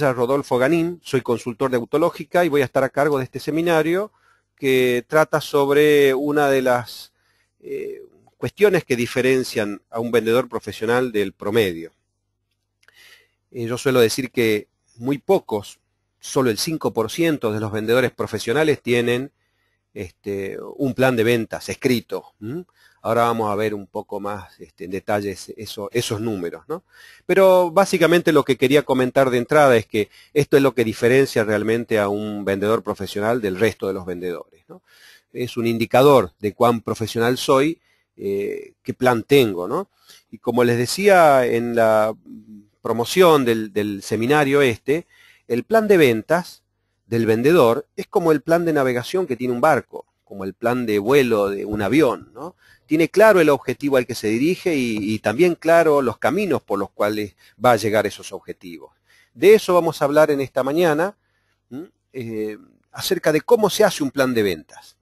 Rodolfo Ganín, soy consultor de autológica y voy a estar a cargo de este seminario que trata sobre una de las eh, cuestiones que diferencian a un vendedor profesional del promedio. Eh, yo suelo decir que muy pocos, solo el 5% de los vendedores profesionales tienen este, un plan de ventas escrito. Ahora vamos a ver un poco más este, en detalle esos números. ¿no? Pero básicamente lo que quería comentar de entrada es que esto es lo que diferencia realmente a un vendedor profesional del resto de los vendedores. Es un indicador de cuán profesional soy, eh, qué plan tengo. Y como les decía en la promoción del, del seminario este, el plan de ventas del vendedor es como el plan de navegación que tiene un barco, como el plan de vuelo de un avión, ¿no? tiene claro el objetivo al que se dirige y, también claro los caminos por los cuales va a llegar esos objetivos. De eso vamos a hablar en esta mañana, eh, acerca de cómo se hace un plan de ventas.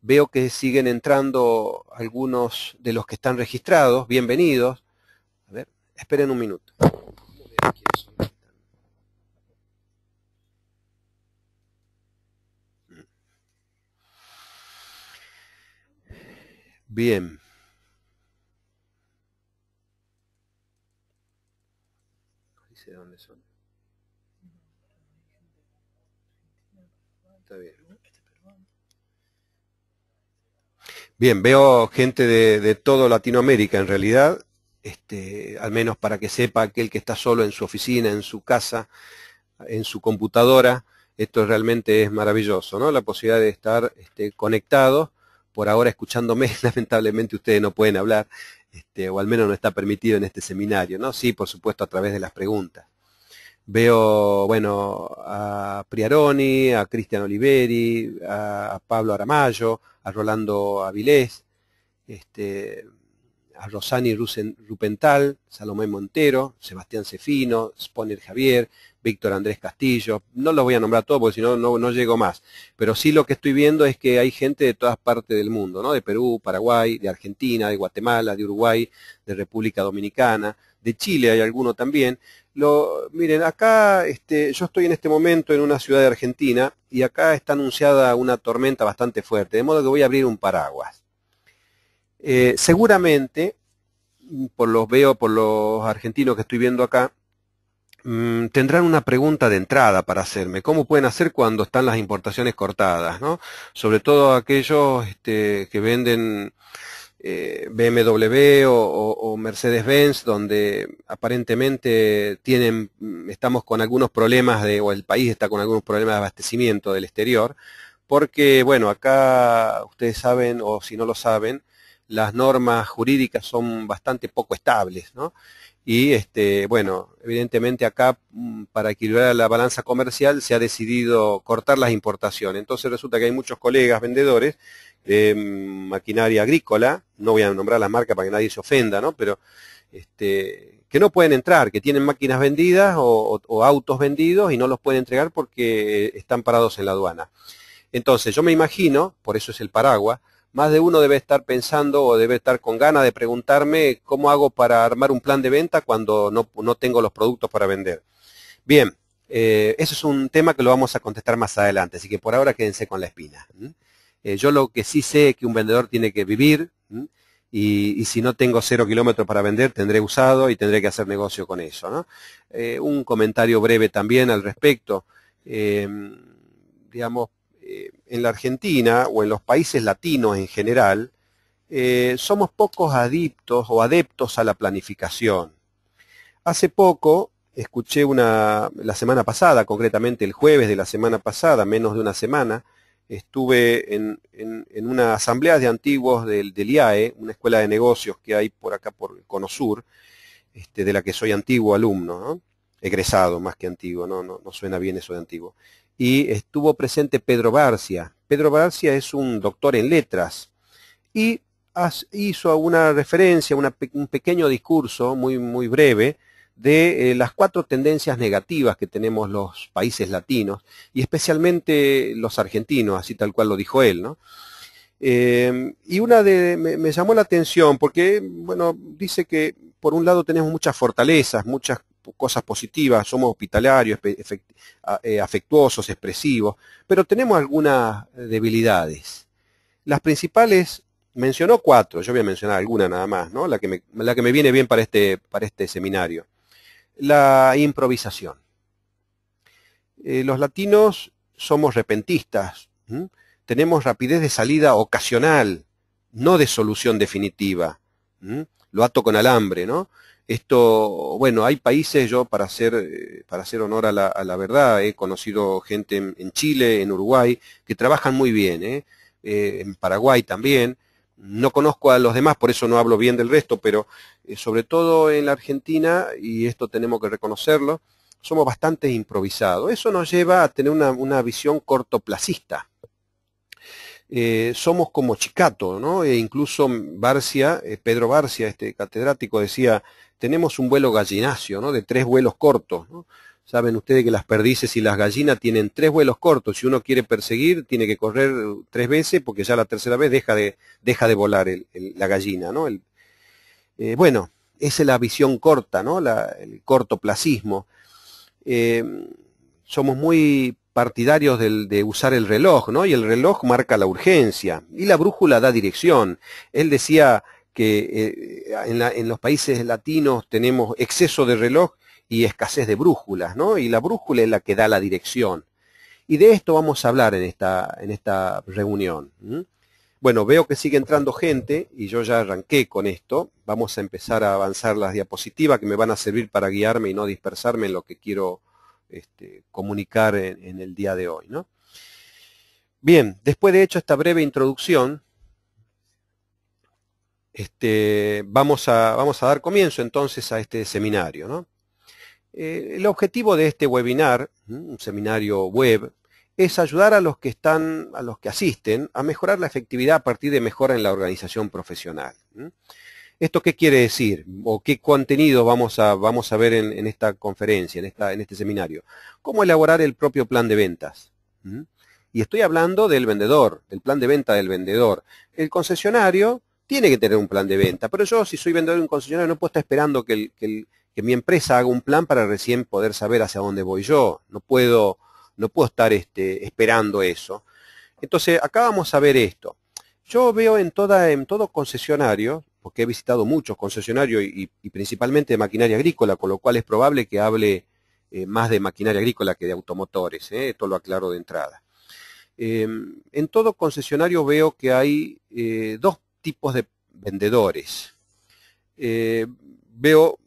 Veo que siguen entrando algunos de los que están registrados. Bienvenidos. A ver, esperen un minuto. Bien. dónde son. Está bien. Bien, veo gente de, de todo Latinoamérica en realidad, este, al menos para que sepa aquel que está solo en su oficina, en su casa, en su computadora, esto realmente es maravilloso, ¿no? La posibilidad de estar este, conectado conectados por ahora escuchándome, lamentablemente ustedes no pueden hablar, este, o al menos no está permitido en este seminario, ¿no? Sí, por supuesto, a través de las preguntas. Veo, bueno, a Priaroni, a Cristian Oliveri, a, Pablo Aramayo, a Rolando Avilés, este, a Rosani Rupental, Salomé Montero, Sebastián Cefino, Sponer Javier, Víctor Andrés Castillo, no los voy a nombrar todos porque si no, no llego más, pero sí lo que estoy viendo es que hay gente de todas partes del mundo, ¿no? De Perú, Paraguay, de Argentina, de Guatemala, de Uruguay, de República Dominicana, de Chile hay alguno también. Lo, miren, acá este, yo estoy en este momento en una ciudad de Argentina y acá está anunciada una tormenta bastante fuerte, de modo que voy a abrir un paraguas. Eh, seguramente, por los veo, por los argentinos que estoy viendo acá, Mm, tendrán una pregunta de entrada para hacerme. ¿Cómo pueden hacer cuando están las importaciones cortadas? ¿no? Sobre todo aquellos este, que venden eh, BMW o, o Mercedes-Benz, donde aparentemente tienen, mm, estamos con algunos problemas, de, o el país está con algunos problemas de abastecimiento del exterior, porque, bueno, acá ustedes saben, o si no lo saben, las normas jurídicas son bastante poco estables, ¿no? Y este, bueno, evidentemente acá mm, para equilibrar la balanza comercial se ha decidido cortar las importaciones. Entonces resulta que hay muchos colegas vendedores de mm, maquinaria agrícola, no voy a nombrar las marcas para que nadie se ofenda, ¿no? Pero este, que no pueden entrar, que tienen máquinas vendidas o, o autos vendidos y no los pueden entregar porque eh, están parados en la aduana. Entonces yo me imagino, por eso es el paraguas, más de uno debe estar pensando o debe estar con ganas de preguntarme cómo hago para armar un plan de venta cuando no, tengo los productos para vender. Bien, eh, eso es un tema que lo vamos a contestar más adelante, así que por ahora quédense con la espina. Eh, yo lo que sí sé es que un vendedor tiene que vivir y, si no tengo cero kilómetros para vender, tendré usado y tendré que hacer negocio con eso. Eh, un comentario breve también al respecto. digamos, eh, en la Argentina o en los países latinos en general, eh, somos pocos adictos o adeptos a la planificación. Hace poco escuché una, la semana pasada, concretamente el jueves de la semana pasada, menos de una semana, estuve en, una asamblea de antiguos del, IAE, una escuela de negocios que hay por acá por el Conosur, Sur, este, de la que soy antiguo alumno, egresado más que antiguo, no, no suena bien eso de antiguo y estuvo presente Pedro Barcia. Pedro Barcia es un doctor en letras y hizo una referencia, un pequeño discurso muy, muy breve de eh, las cuatro tendencias negativas que tenemos los países latinos y especialmente los argentinos, así tal cual lo dijo él, ¿no? Eh, y una de, me, me, llamó la atención porque, bueno, dice que por un lado tenemos muchas fortalezas, muchas cosas positivas, somos hospitalarios, eh, afectuosos, expresivos, pero tenemos algunas debilidades. Las principales, mencionó cuatro, yo voy a mencionar alguna nada más, ¿no? la, que me, la que me viene bien para este, para este seminario. La improvisación. Eh, los latinos somos repentistas, tenemos rapidez de salida ocasional, no de solución definitiva. Lo ato con alambre, ¿no? Esto, bueno, hay países, yo para hacer, eh, para hacer honor a la, verdad, he conocido gente en, Chile, en Uruguay, que trabajan muy bien, ¿eh? Eh, en Paraguay también. No conozco a los demás, por eso no hablo bien del resto, pero sobre todo en la Argentina, y esto tenemos que reconocerlo, somos bastante improvisados. Eso nos lleva a tener una visión cortoplacista. Eh, somos como Chicato, ¿no? E incluso Barcia, eh, Pedro Barcia, este catedrático, decía, tenemos un vuelo gallinacio, ¿no? De tres vuelos cortos, Saben ustedes que las perdices y las gallinas tienen tres vuelos cortos. Si uno quiere perseguir, tiene que correr uh, tres veces, porque ya la tercera vez deja de, deja de volar la gallina, ¿no? Eh, bueno, esa es la visión corta, ¿no? el cortoplacismo. somos muy partidarios del, de usar el reloj, ¿no? Y el reloj marca la urgencia y la brújula da dirección. Él decía que eh, en, los países latinos tenemos exceso de reloj y escasez de brújulas, ¿no? Y la brújula es la que da la dirección. Y de esto vamos a hablar en esta, en esta reunión. Bueno, veo que sigue entrando gente y yo ya arranqué con esto. Vamos a empezar a avanzar las diapositivas que me van a servir para guiarme y no dispersarme en lo que quiero este, comunicar en, el día de hoy. ¿no? Bien, después de hecho esta breve introducción, este, vamos, a, vamos, a, dar comienzo entonces a este seminario. Eh, el objetivo de este webinar, un seminario web, es ayudar a los que están, a los que asisten, a mejorar la efectividad a partir de mejora en la organización profesional. ¿Esto qué quiere decir? ¿O qué contenido vamos a, vamos a ver en, esta conferencia, en, esta, en este seminario? ¿Cómo elaborar el propio plan de ventas? ¿Mm? Y estoy hablando del vendedor, del plan de venta del vendedor. El concesionario tiene que tener un plan de venta, pero yo si soy vendedor de un concesionario no puedo estar esperando que, que, mi empresa haga un plan para recién poder saber hacia dónde voy yo. No puedo, no puedo estar este, esperando eso. Entonces, acá vamos a ver esto. Yo veo en, toda, en todo concesionario, que he visitado muchos concesionarios y, principalmente de maquinaria agrícola, con lo cual es probable que hable eh, más de maquinaria agrícola que de automotores, ¿eh? esto lo aclaro de entrada. Em, en todo concesionario veo que hay eh, dos tipos de vendedores. veo,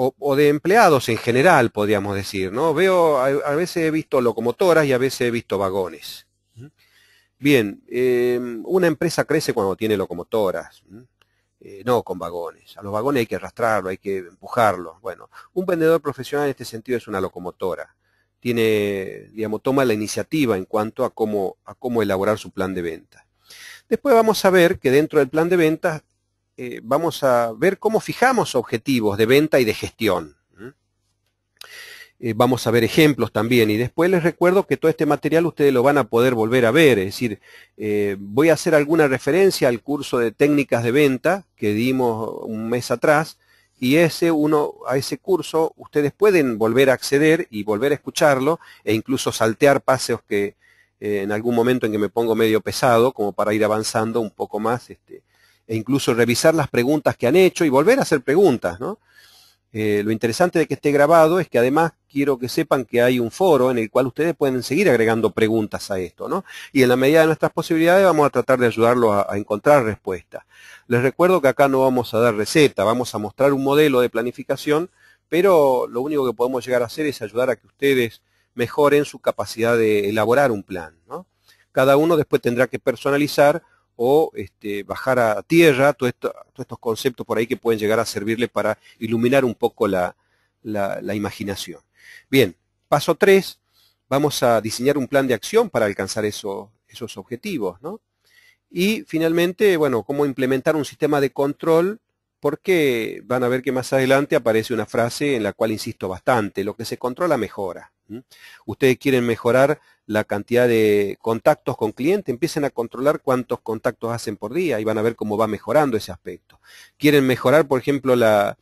o, de empleados en general, podríamos decir, ¿no? Veo, a, veces he visto locomotoras y a veces he visto vagones. Bien, em, una empresa crece cuando tiene locomotoras. Eh, no con vagones. A los vagones hay que arrastrarlo, hay que empujarlo. Bueno, un vendedor profesional en este sentido es una locomotora. Tiene, digamos, toma la iniciativa en cuanto a cómo, elaborar su plan de venta. Después vamos a ver que dentro del plan de ventas eh, vamos a ver cómo fijamos objetivos de venta y de gestión. Eh, vamos a ver ejemplos también. Y después les recuerdo que todo este material ustedes lo van a poder volver a ver. Es decir, eh, voy a hacer alguna referencia al curso de técnicas de venta que dimos un mes atrás. Y ese uno, a ese curso ustedes pueden volver a acceder y volver a escucharlo e incluso saltear paseos que eh, en algún momento en que me pongo medio pesado, como para ir avanzando un poco más, este, e incluso revisar las preguntas que han hecho y volver a hacer preguntas, ¿no? Eh, lo interesante de que esté grabado es que además quiero que sepan que hay un foro en el cual ustedes pueden seguir agregando preguntas a esto, ¿no? Y en la medida de nuestras posibilidades vamos a tratar de ayudarlos a, encontrar respuestas. Les recuerdo que acá no vamos a dar receta, vamos a mostrar un modelo de planificación, pero lo único que podemos llegar a hacer es ayudar a que ustedes mejoren su capacidad de elaborar un plan, Cada uno después tendrá que personalizar o este, bajar a tierra, todos estos conceptos por ahí que pueden llegar a servirle para iluminar un poco la, la, imaginación. Bien, paso 3, vamos a diseñar un plan de acción para alcanzar esos objetivos, Y finalmente, bueno, cómo implementar un sistema de control, porque van a ver que más adelante aparece una frase en la cual insisto bastante, lo que se controla mejora. Ustedes quieren mejorar la cantidad de contactos con cliente, empiecen a controlar cuántos contactos hacen por día y van a ver cómo va mejorando ese aspecto. Quieren mejorar, por ejemplo, la,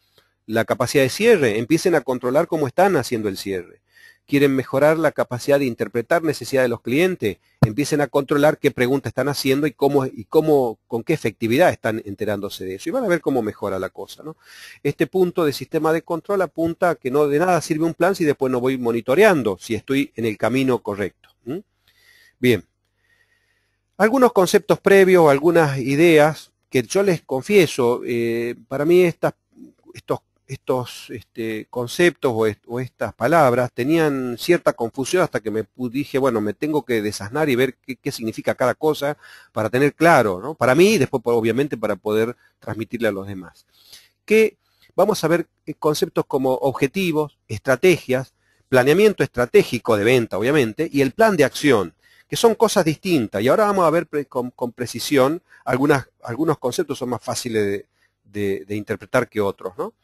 capacidad de cierre, empiecen a controlar cómo están haciendo el cierre. Quieren mejorar la capacidad de interpretar necesidades de los clientes, empiecen a controlar qué preguntas están haciendo y cómo y cómo con qué efectividad están enterándose de eso y van a ver cómo mejora la cosa, Este punto de sistema de control apunta a que no de nada sirve un plan si después no voy monitoreando si estoy en el camino correcto. ¿Mm? Bien. Algunos conceptos previos, algunas ideas que yo les confieso, eh, para mí estas, estos, estos este, conceptos o, estas palabras tenían cierta confusión hasta que me dije, bueno, me tengo que desasnar y ver qué, qué significa cada cosa para tener claro, ¿no? Para mí y después obviamente para poder transmitirle a los demás. Que vamos a ver eh, conceptos como objetivos, estrategias, planeamiento estratégico de venta, obviamente, y el plan de acción, que son cosas distintas. Y ahora vamos a ver con, precisión, algunos conceptos son más fáciles de, interpretar que otros. ¿no?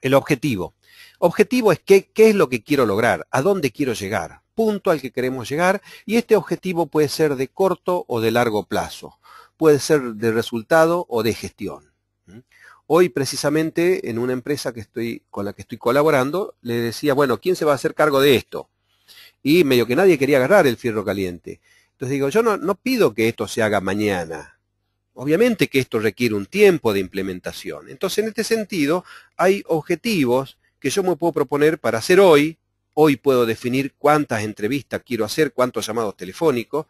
El objetivo. Objetivo es qué es lo que quiero lograr, a dónde quiero llegar, punto al que queremos llegar, y este objetivo puede ser de corto o de largo plazo, puede ser de resultado o de gestión. Hoy precisamente en una empresa que estoy, con la que estoy colaborando, le decía, bueno, ¿quién se va a hacer cargo de esto? Y medio que nadie quería agarrar el fierro caliente. Entonces digo, yo no, no pido que esto se haga mañana. Obviamente que esto requiere un tiempo de implementación. Entonces, en este sentido, hay objetivos que yo me puedo proponer para hacer hoy. Hoy puedo definir cuántas entrevistas quiero hacer, cuántos llamados telefónicos.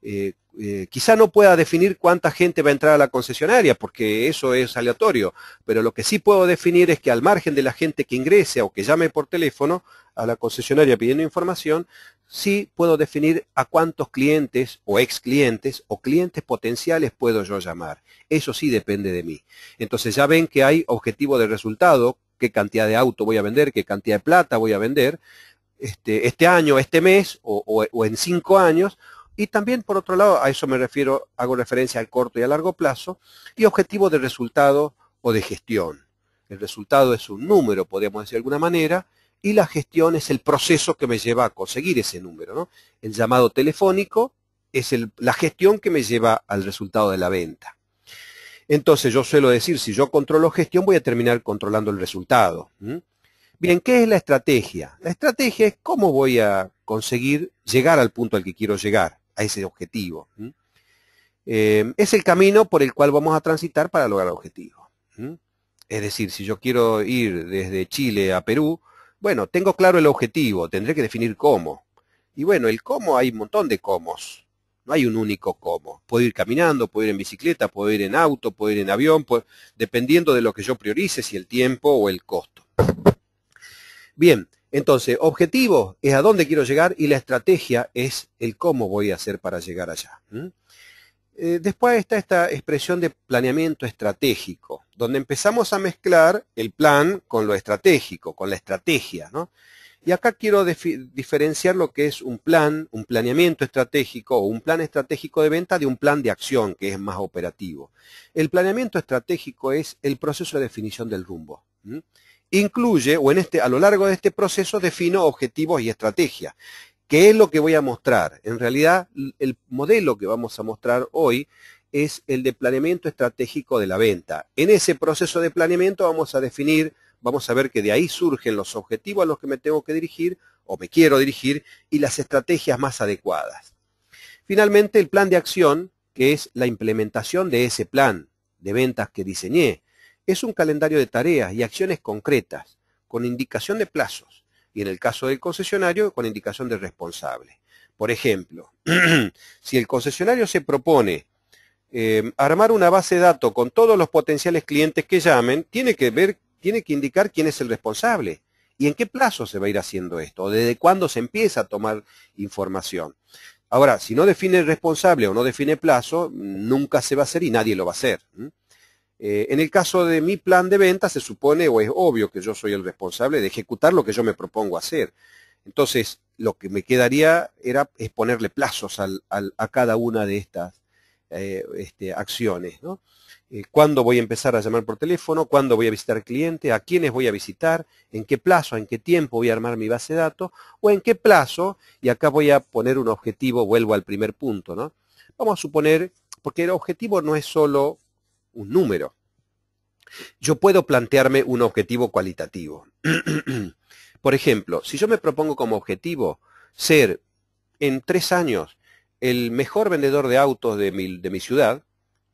Eh, eh, quizá no pueda definir cuánta gente va a entrar a la concesionaria, porque eso es aleatorio, pero lo que sí puedo definir es que al margen de la gente que ingrese o que llame por teléfono a la concesionaria pidiendo información, sí puedo definir a cuántos clientes o ex clientes o clientes potenciales puedo yo llamar. Eso sí depende de mí. Entonces ya ven que hay objetivo de resultado, qué cantidad de auto voy a vender, qué cantidad de plata voy a vender, este, este año, este mes o en cinco años, y también, por otro lado, a eso me refiero, hago referencia al corto y a largo plazo, y objetivo de resultado o de gestión. El resultado es un número, podríamos decir de alguna manera, y la gestión es el proceso que me lleva a conseguir ese número. El llamado telefónico es la gestión que me lleva al resultado de la venta. Entonces yo suelo decir, si yo controlo gestión, voy a terminar controlando el resultado. Bien, ¿qué es la estrategia? La estrategia es cómo voy a conseguir llegar al punto al que quiero llegar a ese objetivo. Eh, es el camino por el cual vamos a transitar para lograr el objetivo. Es decir, si yo quiero ir desde Chile a Perú, bueno, tengo claro el objetivo, tendré que definir cómo. Y bueno, el cómo hay un montón de cómos. No hay un único cómo. Puedo ir caminando, puedo ir en bicicleta, puedo ir en auto, puedo ir en avión, dependiendo de lo que yo priorice, si el tiempo o el costo. Bien, entonces, objetivo es a dónde quiero llegar y la estrategia es el cómo voy a hacer para llegar allá. Eh, después está esta expresión de planeamiento estratégico, donde empezamos a mezclar el plan con lo estratégico, con la estrategia. ¿no? Y acá quiero diferenciar lo que es un plan, un planeamiento estratégico o un plan estratégico de venta de un plan de acción que es más operativo. El planeamiento estratégico es el proceso de definición del rumbo. Incluye, o en este, a lo largo de este proceso, defino objetivos y estrategias. ¿Qué es lo que voy a mostrar? En realidad, el modelo que vamos a mostrar hoy es el de planeamiento estratégico de la venta. En ese proceso de planeamiento vamos a definir, vamos a ver que de ahí surgen los objetivos a los que me tengo que dirigir o me quiero dirigir y las estrategias más adecuadas. Finalmente, el plan de acción, que es la implementación de ese plan de ventas que diseñé es un calendario de tareas y acciones concretas, con indicación de plazos, y en el caso del concesionario, con indicación de responsable. Por ejemplo, si el concesionario se propone eh, armar una base de datos con todos los potenciales clientes que llamen, tiene que ver, tiene que indicar quién es el responsable y en qué plazo se va a ir haciendo esto, o desde cuándo se empieza a tomar información. Ahora, si no define responsable o no define plazo, nunca se va a hacer y nadie lo va a hacer. Eh, en el caso de mi plan de venta, se supone o es obvio que yo soy el responsable de ejecutar lo que yo me propongo hacer. Entonces, lo que me quedaría era exponerle ponerle plazos a cada una de estas eh, este, acciones. Eh, ¿Cuándo voy a empezar a llamar por teléfono? ¿Cuándo voy a visitar cliente? ¿A quiénes voy a visitar? ¿En qué plazo? ¿En qué tiempo voy a armar mi base de datos? ¿O en qué plazo? Y acá voy a poner un objetivo, vuelvo al primer punto. ¿no? Vamos a suponer, porque el objetivo no es solo un número. Yo puedo plantearme un objetivo cualitativo. Por ejemplo, si yo me propongo como objetivo ser en tres años el mejor vendedor de autos de mi, de mi ciudad,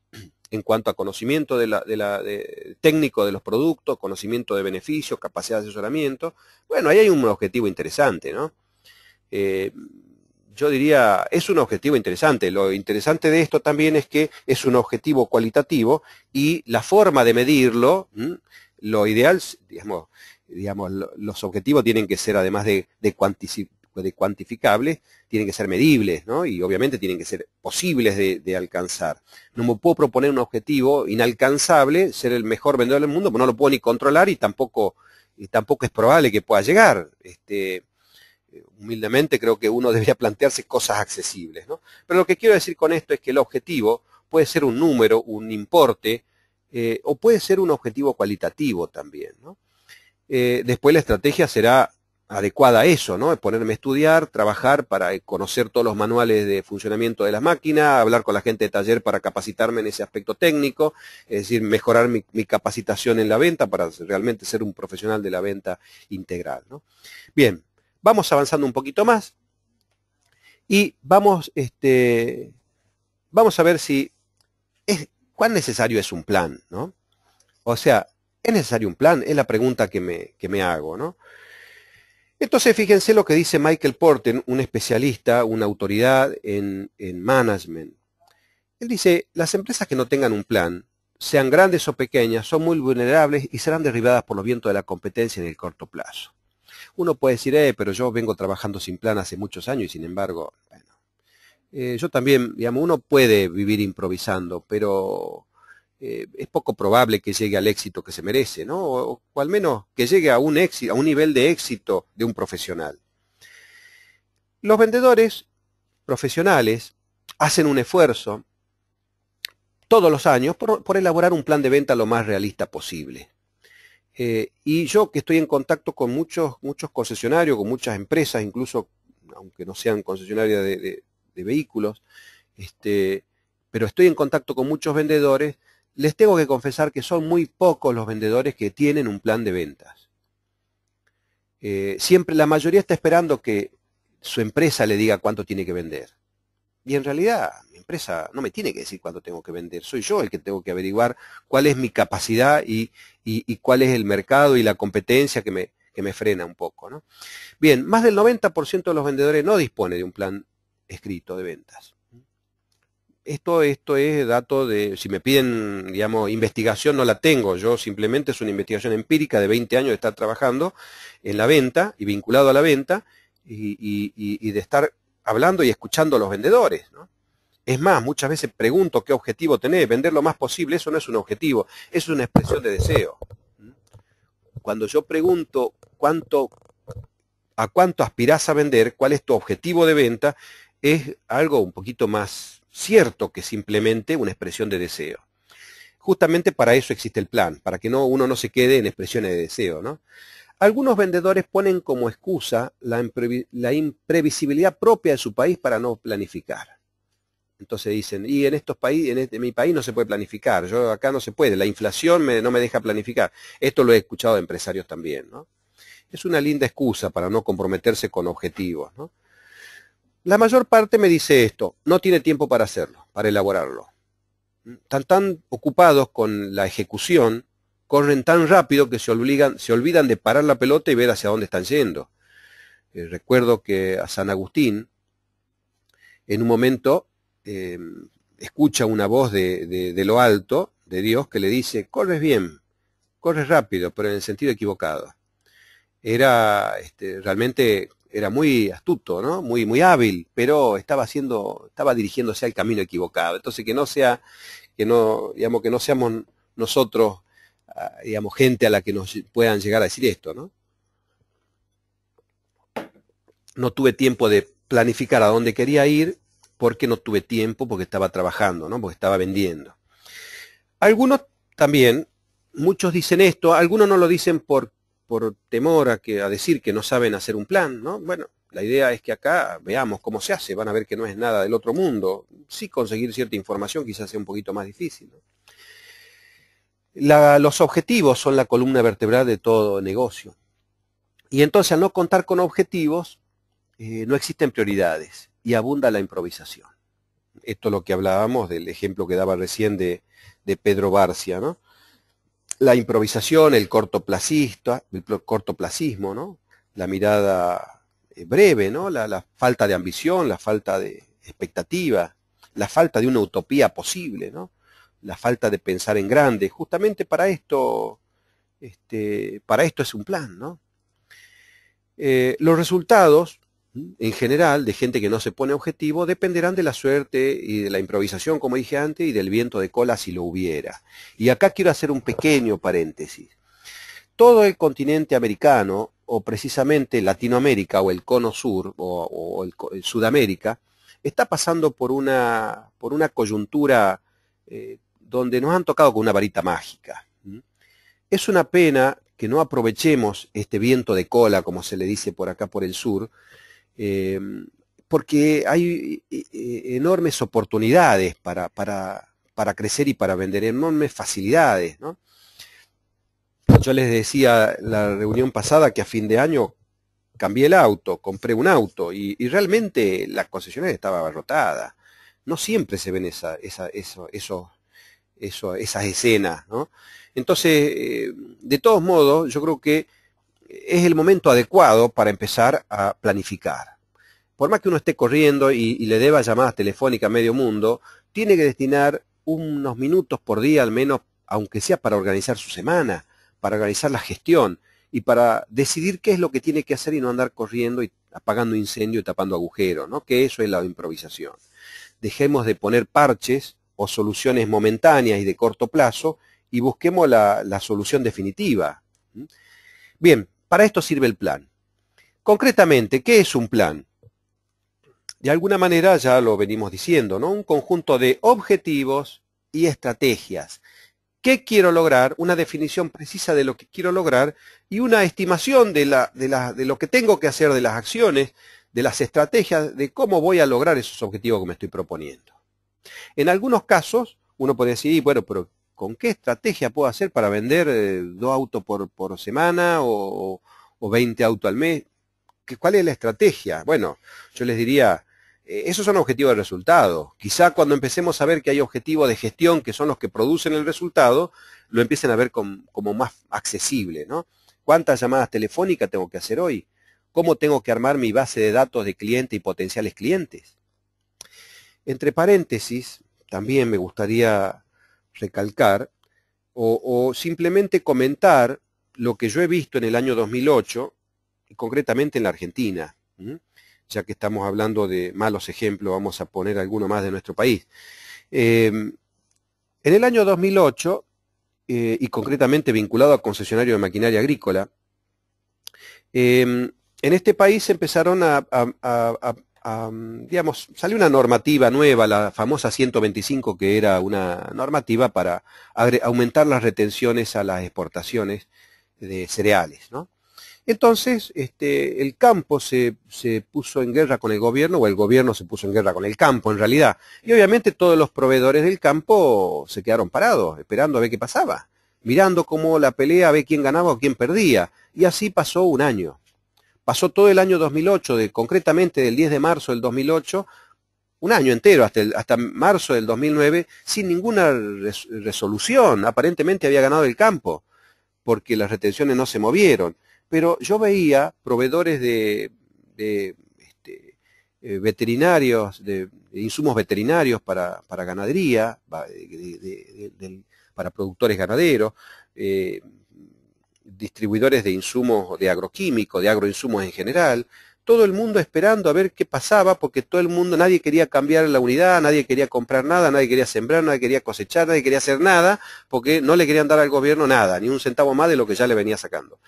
en cuanto a conocimiento de técnico de los productos, conocimiento de beneficios, capacidad de asesoramiento, bueno, ahí hay un objetivo interesante, ¿no? Eh, yo diría, es un objetivo interesante. Lo interesante de esto también es que es un objetivo cualitativo y la forma de medirlo, lo ideal, digamos, digamos, los objetivos tienen que ser, además de, cuantificables, tienen que ser medibles, ¿no? Y obviamente tienen que ser posibles de, alcanzar. No me puedo proponer un objetivo inalcanzable, ser el mejor vendedor del mundo, pero pues no lo puedo ni controlar y tampoco, y tampoco es probable que pueda llegar. Este, eh, humildemente creo que uno debería plantearse cosas accesibles. ¿no? Pero lo que quiero decir con esto es que el objetivo puede ser un número, un importe, eh, o puede ser un objetivo cualitativo también. Eh, después la estrategia será adecuada a eso, ¿no? Ponerme a estudiar, trabajar para conocer todos los manuales de funcionamiento de las máquinas, hablar con la gente de taller para capacitarme en ese aspecto técnico, es decir, mejorar mi, capacitación en la venta para realmente ser un profesional de la venta integral, Bien, Vamos avanzando un poquito más y vamos, este, vamos a ver si es, cuán necesario es un plan, ¿no? O sea, ¿es necesario un plan? Es la pregunta que me, que me hago, Entonces, fíjense lo que dice Michael Porten, un especialista, una autoridad en, en management. Él dice, las empresas que no tengan un plan, sean grandes o pequeñas, son muy vulnerables y serán derribadas por los vientos de la competencia en el corto plazo. Uno puede decir, eh, pero yo vengo trabajando sin plan hace muchos años y sin embargo, bueno, eh, yo también, digamos, uno puede vivir improvisando, pero eh, es poco probable que llegue al éxito que se merece, ¿no? O, al menos que llegue a un, éxito, a un nivel de éxito de un profesional. Los vendedores profesionales hacen un esfuerzo todos los años por, elaborar un plan de venta lo más realista posible. Eh, y yo que estoy en contacto con muchos, muchos concesionarios, con muchas empresas, incluso aunque no sean concesionarias de, vehículos, este, pero estoy en contacto con muchos vendedores, les tengo que confesar que son muy pocos los vendedores que tienen un plan de ventas. Eh, siempre la mayoría está esperando que su empresa le diga cuánto tiene que vender. Y en realidad empresa no me tiene que decir cuándo tengo que vender, soy yo el que tengo que averiguar cuál es mi capacidad y, cuál es el mercado y la competencia que me, me frena un poco. ¿no? Bien, más del 90% de los vendedores no dispone de un plan escrito de ventas. Esto, esto es dato de, si me piden, digamos, investigación, no la tengo. Yo simplemente es una investigación empírica de 20 años de estar trabajando en la venta y vinculado a la venta y, y de estar hablando y escuchando a los vendedores. ¿no? Es más, muchas veces pregunto qué objetivo tenés. Vender lo más posible, eso no es un objetivo, es una expresión de deseo. Cuando yo pregunto a cuánto aspirás a vender, cuál es tu objetivo de venta, es algo un poquito más cierto que simplemente una expresión de deseo. Justamente para eso existe el plan, para que no, uno no se quede en expresiones de deseo. Algunos vendedores ponen como excusa la imprevisibilidad propia de su país para no planificar. Entonces dicen, y en estos países, en, este, mi país no se puede planificar, yo acá no se puede, la inflación no me deja planificar. Esto lo he escuchado de empresarios también, ¿no? Es una linda excusa para no comprometerse con objetivos, La mayor parte me dice esto, no tiene tiempo para hacerlo, para elaborarlo. Están tan ocupados con la ejecución, corren tan rápido que se, obligan, se olvidan de parar la pelota y ver hacia dónde están yendo. Eh, recuerdo que a San Agustín, en un momento Em, escucha una voz de, lo alto, de Dios, que le dice, corres bien, corres rápido, pero en el sentido equivocado. Era este, realmente era muy astuto, ¿no? Muy, muy hábil, pero estaba haciendo, estaba dirigiéndose al camino equivocado. Entonces que no sea, que no, digamos, que no seamos nosotros, ah, digamos, gente a la que nos puedan llegar a decir esto, ¿no? No tuve tiempo de planificar a dónde quería ir porque no tuve tiempo, porque estaba trabajando, ¿no? porque estaba vendiendo. Algunos también, muchos dicen esto, algunos no lo dicen por, temor a, que, a decir que no saben hacer un plan, ¿no? Bueno, la idea es que acá veamos cómo se hace, van a ver que no es nada del otro mundo. Sí conseguir cierta información quizás sea un poquito más difícil. los objetivos son la columna vertebral de todo negocio. Y entonces al no contar con objetivos, eh, no existen prioridades y abunda la improvisación. Esto es lo que hablábamos del ejemplo que daba recién de, Pedro Barcia, ¿no? La improvisación, el cortoplacista, cortoplacismo, ¿no? La mirada eh, breve, ¿no? La, falta de ambición, la falta de expectativa, la falta de una utopía posible, ¿no? La falta de pensar en grande. Justamente para esto, este, para esto es un plan, ¿no? Eh, los resultados en general, de gente que no se pone objetivo, dependerán de la suerte y de la improvisación, como dije antes, y del viento de cola si lo hubiera. Y acá quiero hacer un pequeño paréntesis. Todo el continente americano, o precisamente Latinoamérica, o el Cono Sur, o, Sudamérica, está pasando por una, por una coyuntura eh, donde nos han tocado con una varita mágica. Es una pena que no aprovechemos este viento de cola, como se le dice por acá por el sur, Em, porque hay e, e, enormes oportunidades para, para, crecer y para vender, enormes facilidades. Yo les decía en la reunión pasada que a fin de año cambié el auto, compré un auto y, realmente la concesionaria estaba abarrotada. No siempre se ven esa, eso, eso, esas escenas. ¿no? Entonces, eh, de todos modos, yo creo que es el momento adecuado para empezar a planificar. Por más que uno esté corriendo y, le deba llamadas telefónicas a medio mundo, tiene que destinar unos minutos por día al menos, aunque sea para organizar su semana, para organizar la gestión y para decidir qué es lo que tiene que hacer y no andar corriendo y apagando incendio y tapando agujeros, ¿no? Que eso es la improvisación. Dejemos de poner parches o soluciones momentáneas y de corto plazo y busquemos la, la solución definitiva. Bien, para esto sirve el plan. Concretamente, ¿qué es un plan? De alguna manera ya lo venimos diciendo, ¿no? Un conjunto de objetivos y estrategias. ¿Qué quiero lograr? Una definición precisa de lo que quiero lograr y una estimación de, lo que tengo que hacer de las acciones, de las estrategias, de cómo voy a lograr esos objetivos que me estoy proponiendo. En algunos casos, uno puede decir, bueno, pero con qué estrategia puedo hacer para vender eh, dos autos por, semana o, 20 autos al mes. ¿Cuál es la estrategia? Bueno, yo les diría, eh, esos son objetivos de resultado. Quizá cuando empecemos a ver que hay objetivos de gestión que son los que producen el resultado, lo empiecen a ver como más accesible, ¿no? ¿Cuántas llamadas telefónicas tengo que hacer hoy? ¿Cómo tengo que armar mi base de datos de clientes y potenciales clientes? Entre paréntesis, también me gustaría recalcar o, simplemente comentar lo que yo he visto en el año 2008, y concretamente en la Argentina, ya que estamos hablando de malos ejemplos, vamos a poner alguno más de nuestro país. Em, en el año 2008, eh, y concretamente vinculado a concesionario de maquinaria agrícola, em, en este país empezaron a, digamos, salió una normativa nueva, la famosa 125, que era una normativa para aumentar las retenciones a las exportaciones de cereales, ¿no? Entonces, este, el campo se, se, puso en guerra con el gobierno, o el gobierno se puso en guerra con el campo, en realidad. Y obviamente todos los proveedores del campo se quedaron parados, esperando a ver qué pasaba, mirando cómo la pelea, a ver quién ganaba o quién perdía. Y así pasó un año pasó todo el año 2008, concretamente del 10 de marzo del 2008, un año entero, hasta, hasta marzo del 2009, sin ninguna resolución. Aparentemente había ganado el campo, porque las retenciones no se movieron. Pero yo veía proveedores de, este, eh, veterinarios, de, insumos veterinarios para, ganadería, para productores ganaderos, eh, distribuidores de insumos de agroquímicos, de agroinsumos en general, todo el mundo esperando a ver qué pasaba, porque todo el mundo, nadie quería cambiar la unidad, nadie quería comprar nada, nadie quería sembrar, nadie quería cosechar, nadie quería hacer nada, porque no le querían dar al gobierno nada, ni un centavo más de lo que ya le venía sacando.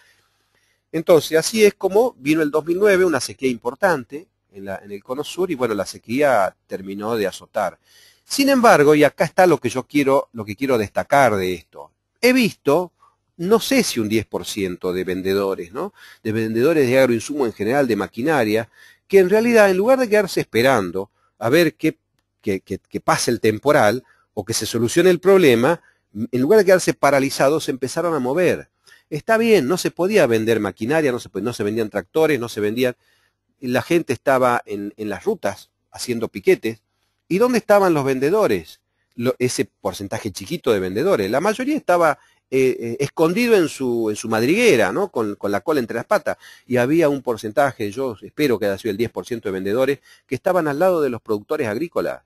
Entonces, así es como vino el 2009, una sequía importante en, en el cono sur, y bueno, la sequía terminó de azotar. Sin embargo, y acá está lo que yo quiero, lo que quiero destacar de esto, he visto no sé si un 10% de vendedores, ¿no? De vendedores de agroinsumo en general, de maquinaria, que en realidad, en lugar de quedarse esperando a ver qué, que, pase el temporal o que se solucione el problema, en lugar de quedarse paralizados, se empezaron a mover. Está bien, no se podía vender maquinaria, no se, no se vendían tractores, no se vendían... La gente estaba en, las rutas haciendo piquetes. ¿Y dónde estaban los vendedores? ese porcentaje chiquito de vendedores. La mayoría estaba eh, eh, escondido en su, en su madriguera, ¿no? Con, la cola entre las patas. Y había un porcentaje, yo espero que haya sido el 10% de vendedores, que estaban al lado de los productores agrícolas,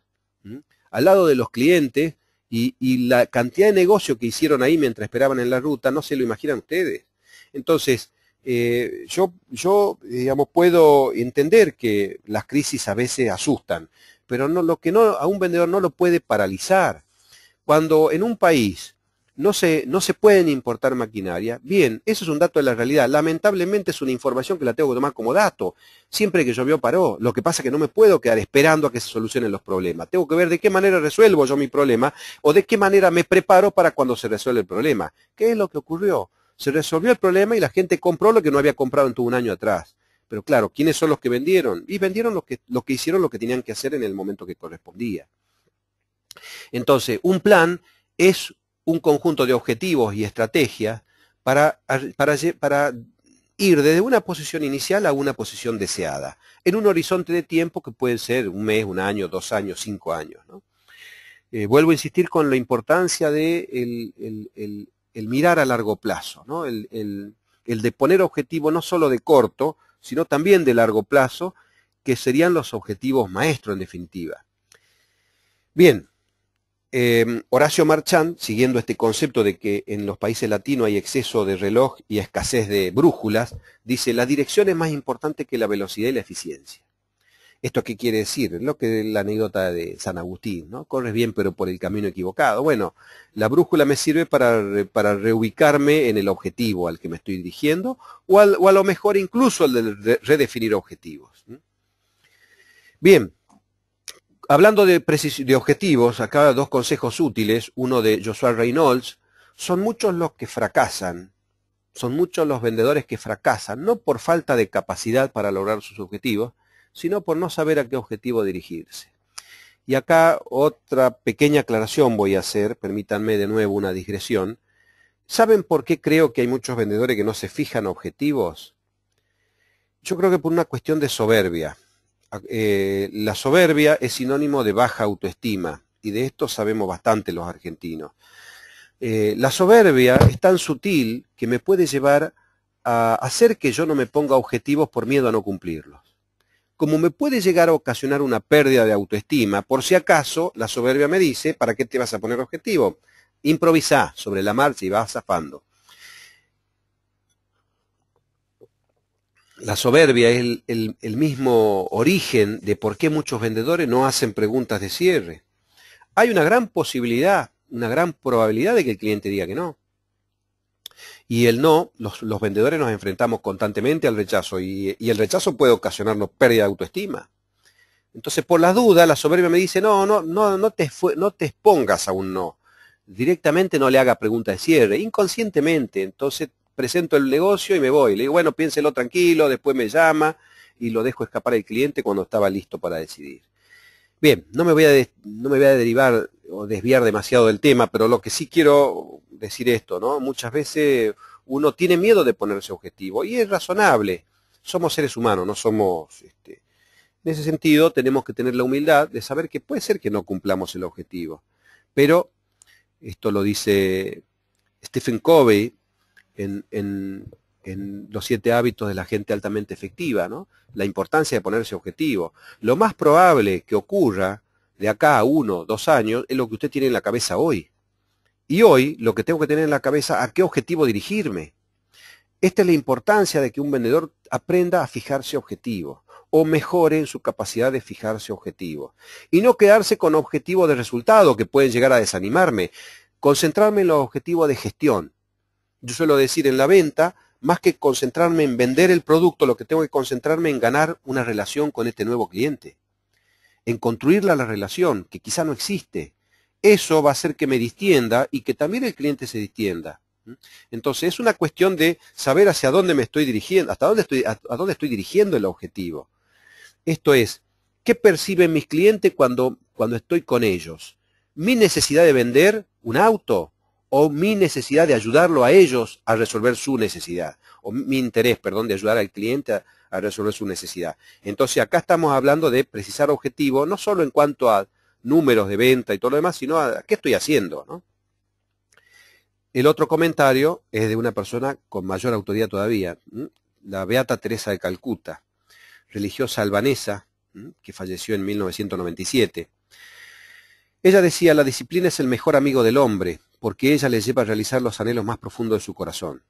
al lado de los clientes, y, la cantidad de negocio que hicieron ahí mientras esperaban en la ruta, no se lo imaginan ustedes. Entonces, eh, yo, yo, digamos, puedo entender que las crisis a veces asustan, pero no, lo que no, a un vendedor no lo puede paralizar. Cuando en un país no se, no se pueden importar maquinaria. Bien, eso es un dato de la realidad. Lamentablemente es una información que la tengo que tomar como dato. Siempre que llovió paró. Lo que pasa es que no me puedo quedar esperando a que se solucionen los problemas. Tengo que ver de qué manera resuelvo yo mi problema o de qué manera me preparo para cuando se resuelve el problema. ¿Qué es lo que ocurrió? Se resolvió el problema y la gente compró lo que no había comprado en todo un año atrás. Pero claro, ¿quiénes son los que vendieron? Y vendieron lo que, los que hicieron lo que tenían que hacer en el momento que correspondía. Entonces, un plan es un conjunto de objetivos y estrategias para, para, ir desde una posición inicial a una posición deseada, en un horizonte de tiempo que puede ser un mes, un año, dos años, cinco años. Eh, vuelvo a insistir con la importancia de el, mirar a largo plazo, el, de poner objetivos no solo de corto, sino también de largo plazo, que serían los objetivos maestros en definitiva. Bien, Em, Horacio Marchand, siguiendo este concepto de que en los países latinos hay exceso de reloj y escasez de brújulas, dice, la dirección es más importante que la velocidad y la eficiencia. ¿Esto qué quiere decir? Lo que es la anécdota de San Agustín, ¿no? Corres bien pero por el camino equivocado. Bueno, la brújula me sirve para, reubicarme en el objetivo al que me estoy dirigiendo o, o a lo mejor incluso al de redefinir objetivos. Bien, hablando de, objetivos, acá dos consejos útiles, uno de Joshua Reynolds, son muchos los que fracasan, son muchos los vendedores que fracasan, no por falta de capacidad para lograr sus objetivos, sino por no saber a qué objetivo dirigirse. Y acá otra pequeña aclaración voy a hacer, permítanme de nuevo una digresión. ¿Saben por qué creo que hay muchos vendedores que no se fijan objetivos? Yo creo que por una cuestión de soberbia. Eh, la soberbia es sinónimo de baja autoestima y de esto sabemos bastante los argentinos. Eh, la soberbia es tan sutil que me puede llevar a hacer que yo no me ponga objetivos por miedo a no cumplirlos. Como me puede llegar a ocasionar una pérdida de autoestima, por si acaso la soberbia me dice, ¿para qué te vas a poner objetivo? Improvisa sobre la marcha y vas zafando. la soberbia es el, mismo origen de por qué muchos vendedores no hacen preguntas de cierre. Hay una gran posibilidad, una gran probabilidad de que el cliente diga que no. Y el no, los, vendedores nos enfrentamos constantemente al rechazo y, el rechazo puede ocasionarnos pérdida de autoestima. Entonces, por las dudas, la soberbia me dice, no, no, no, no te, no te expongas a un no. Directamente no le haga pregunta de cierre, inconscientemente. Entonces, presento el negocio y me voy. Le digo, bueno, piénselo tranquilo, después me llama y lo dejo escapar al cliente cuando estaba listo para decidir. Bien, no me voy a, no me voy a derivar o desviar demasiado del tema, pero lo que sí quiero decir esto, ¿no? Muchas veces uno tiene miedo de ponerse objetivo y es razonable. Somos seres humanos, no somos... Este, en ese sentido, tenemos que tener la humildad de saber que puede ser que no cumplamos el objetivo. Pero, esto lo dice Stephen Covey, en, los siete hábitos de la gente altamente efectiva, La importancia de ponerse objetivo. Lo más probable que ocurra de acá a uno, dos años, es lo que usted tiene en la cabeza hoy. Y hoy lo que tengo que tener en la cabeza, ¿a qué objetivo dirigirme? Esta es la importancia de que un vendedor aprenda a fijarse objetivos o mejore en su capacidad de fijarse objetivos. Y no quedarse con objetivos de resultado que pueden llegar a desanimarme. Concentrarme en los objetivos de gestión, yo suelo decir en la venta, más que concentrarme en vender el producto, lo que tengo que concentrarme en ganar una relación con este nuevo cliente, en construirla la relación, que quizá no existe. Eso va a hacer que me distienda y que también el cliente se distienda. Entonces es una cuestión de saber hacia dónde me estoy dirigiendo, hasta dónde estoy, a, dónde estoy dirigiendo el objetivo. Esto es, ¿qué perciben mis clientes cuando estoy con ellos? ¿Mi necesidad de vender un auto? o mi necesidad de ayudarlo a ellos a resolver su necesidad, o mi interés, perdón, de ayudar al cliente a, resolver su necesidad. Entonces acá estamos hablando de precisar objetivos, no solo en cuanto a números de venta y todo lo demás, sino a qué estoy haciendo. El otro comentario es de una persona con mayor autoridad todavía, la Beata Teresa de Calcuta, religiosa albanesa, que falleció en 1997. Ella decía, la disciplina es el mejor amigo del hombre, porque ella le lleva a realizar los anhelos más profundos de su corazón.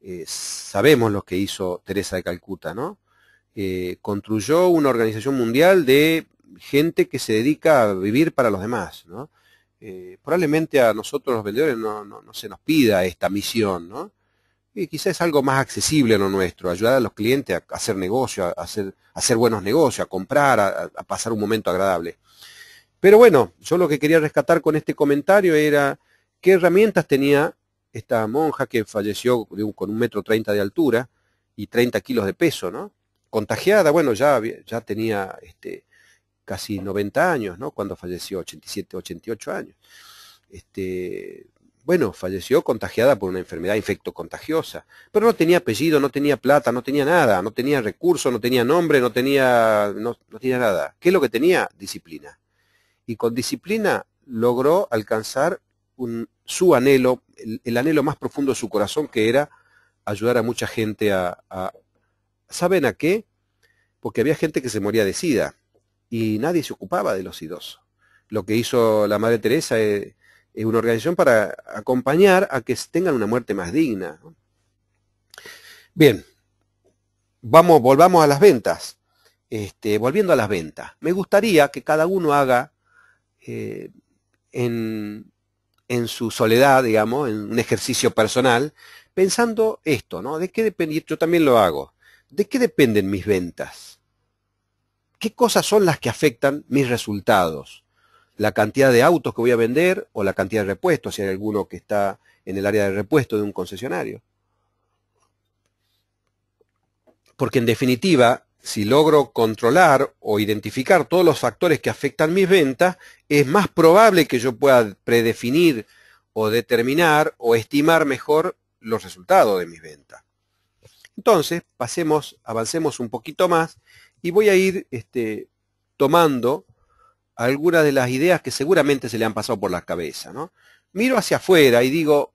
Eh, sabemos lo que hizo Teresa de Calcuta, ¿no? Eh, construyó una organización mundial de gente que se dedica a vivir para los demás, ¿no? Eh, probablemente a nosotros los vendedores no, se nos pida esta misión, ¿no? Y quizás es algo más accesible a lo nuestro, ayudar a los clientes a hacer negocio, a hacer, buenos negocios, a comprar, a pasar un momento agradable. Pero bueno, yo lo que quería rescatar con este comentario era qué herramientas tenía esta monja que falleció con un metro treinta de altura y 30 kilos de peso, ¿no? Contagiada, bueno, ya, ya tenía este, casi 90 años, ¿no? Cuando falleció, 87, 88 años. Este, bueno, falleció contagiada por una enfermedad infectocontagiosa, pero no tenía apellido, no tenía plata, no tenía nada, no tenía recursos, no tenía nombre, no tenía, no tenía nada. ¿Qué es lo que tenía? Disciplina y con disciplina logró alcanzar su anhelo, el, anhelo más profundo de su corazón, que era ayudar a mucha gente a, ¿Saben a qué? Porque había gente que se moría de sida y nadie se ocupaba de los idosos. Lo que hizo la Madre Teresa eh, es, una organización para acompañar a que tengan una muerte más digna. Bien, vamos, volvamos a las ventas. Este, volviendo a las ventas, me gustaría que cada uno haga eh, en, su soledad, digamos, en un ejercicio personal, pensando esto, ¿no? ¿De qué depende? Yo también lo hago. ¿De qué dependen mis ventas? ¿Qué cosas son las que afectan mis resultados? ¿La cantidad de autos que voy a vender o la cantidad de repuestos, si hay alguno que está en el área de repuesto de un concesionario? Porque en definitiva, si logro controlar o identificar todos los factores que afectan mis ventas, es más probable que yo pueda predefinir o determinar o estimar mejor los resultados de mis ventas. Entonces, pasemos, avancemos un poquito más y voy a ir este, tomando algunas de las ideas que seguramente se le han pasado por la cabeza. Miro hacia afuera y digo,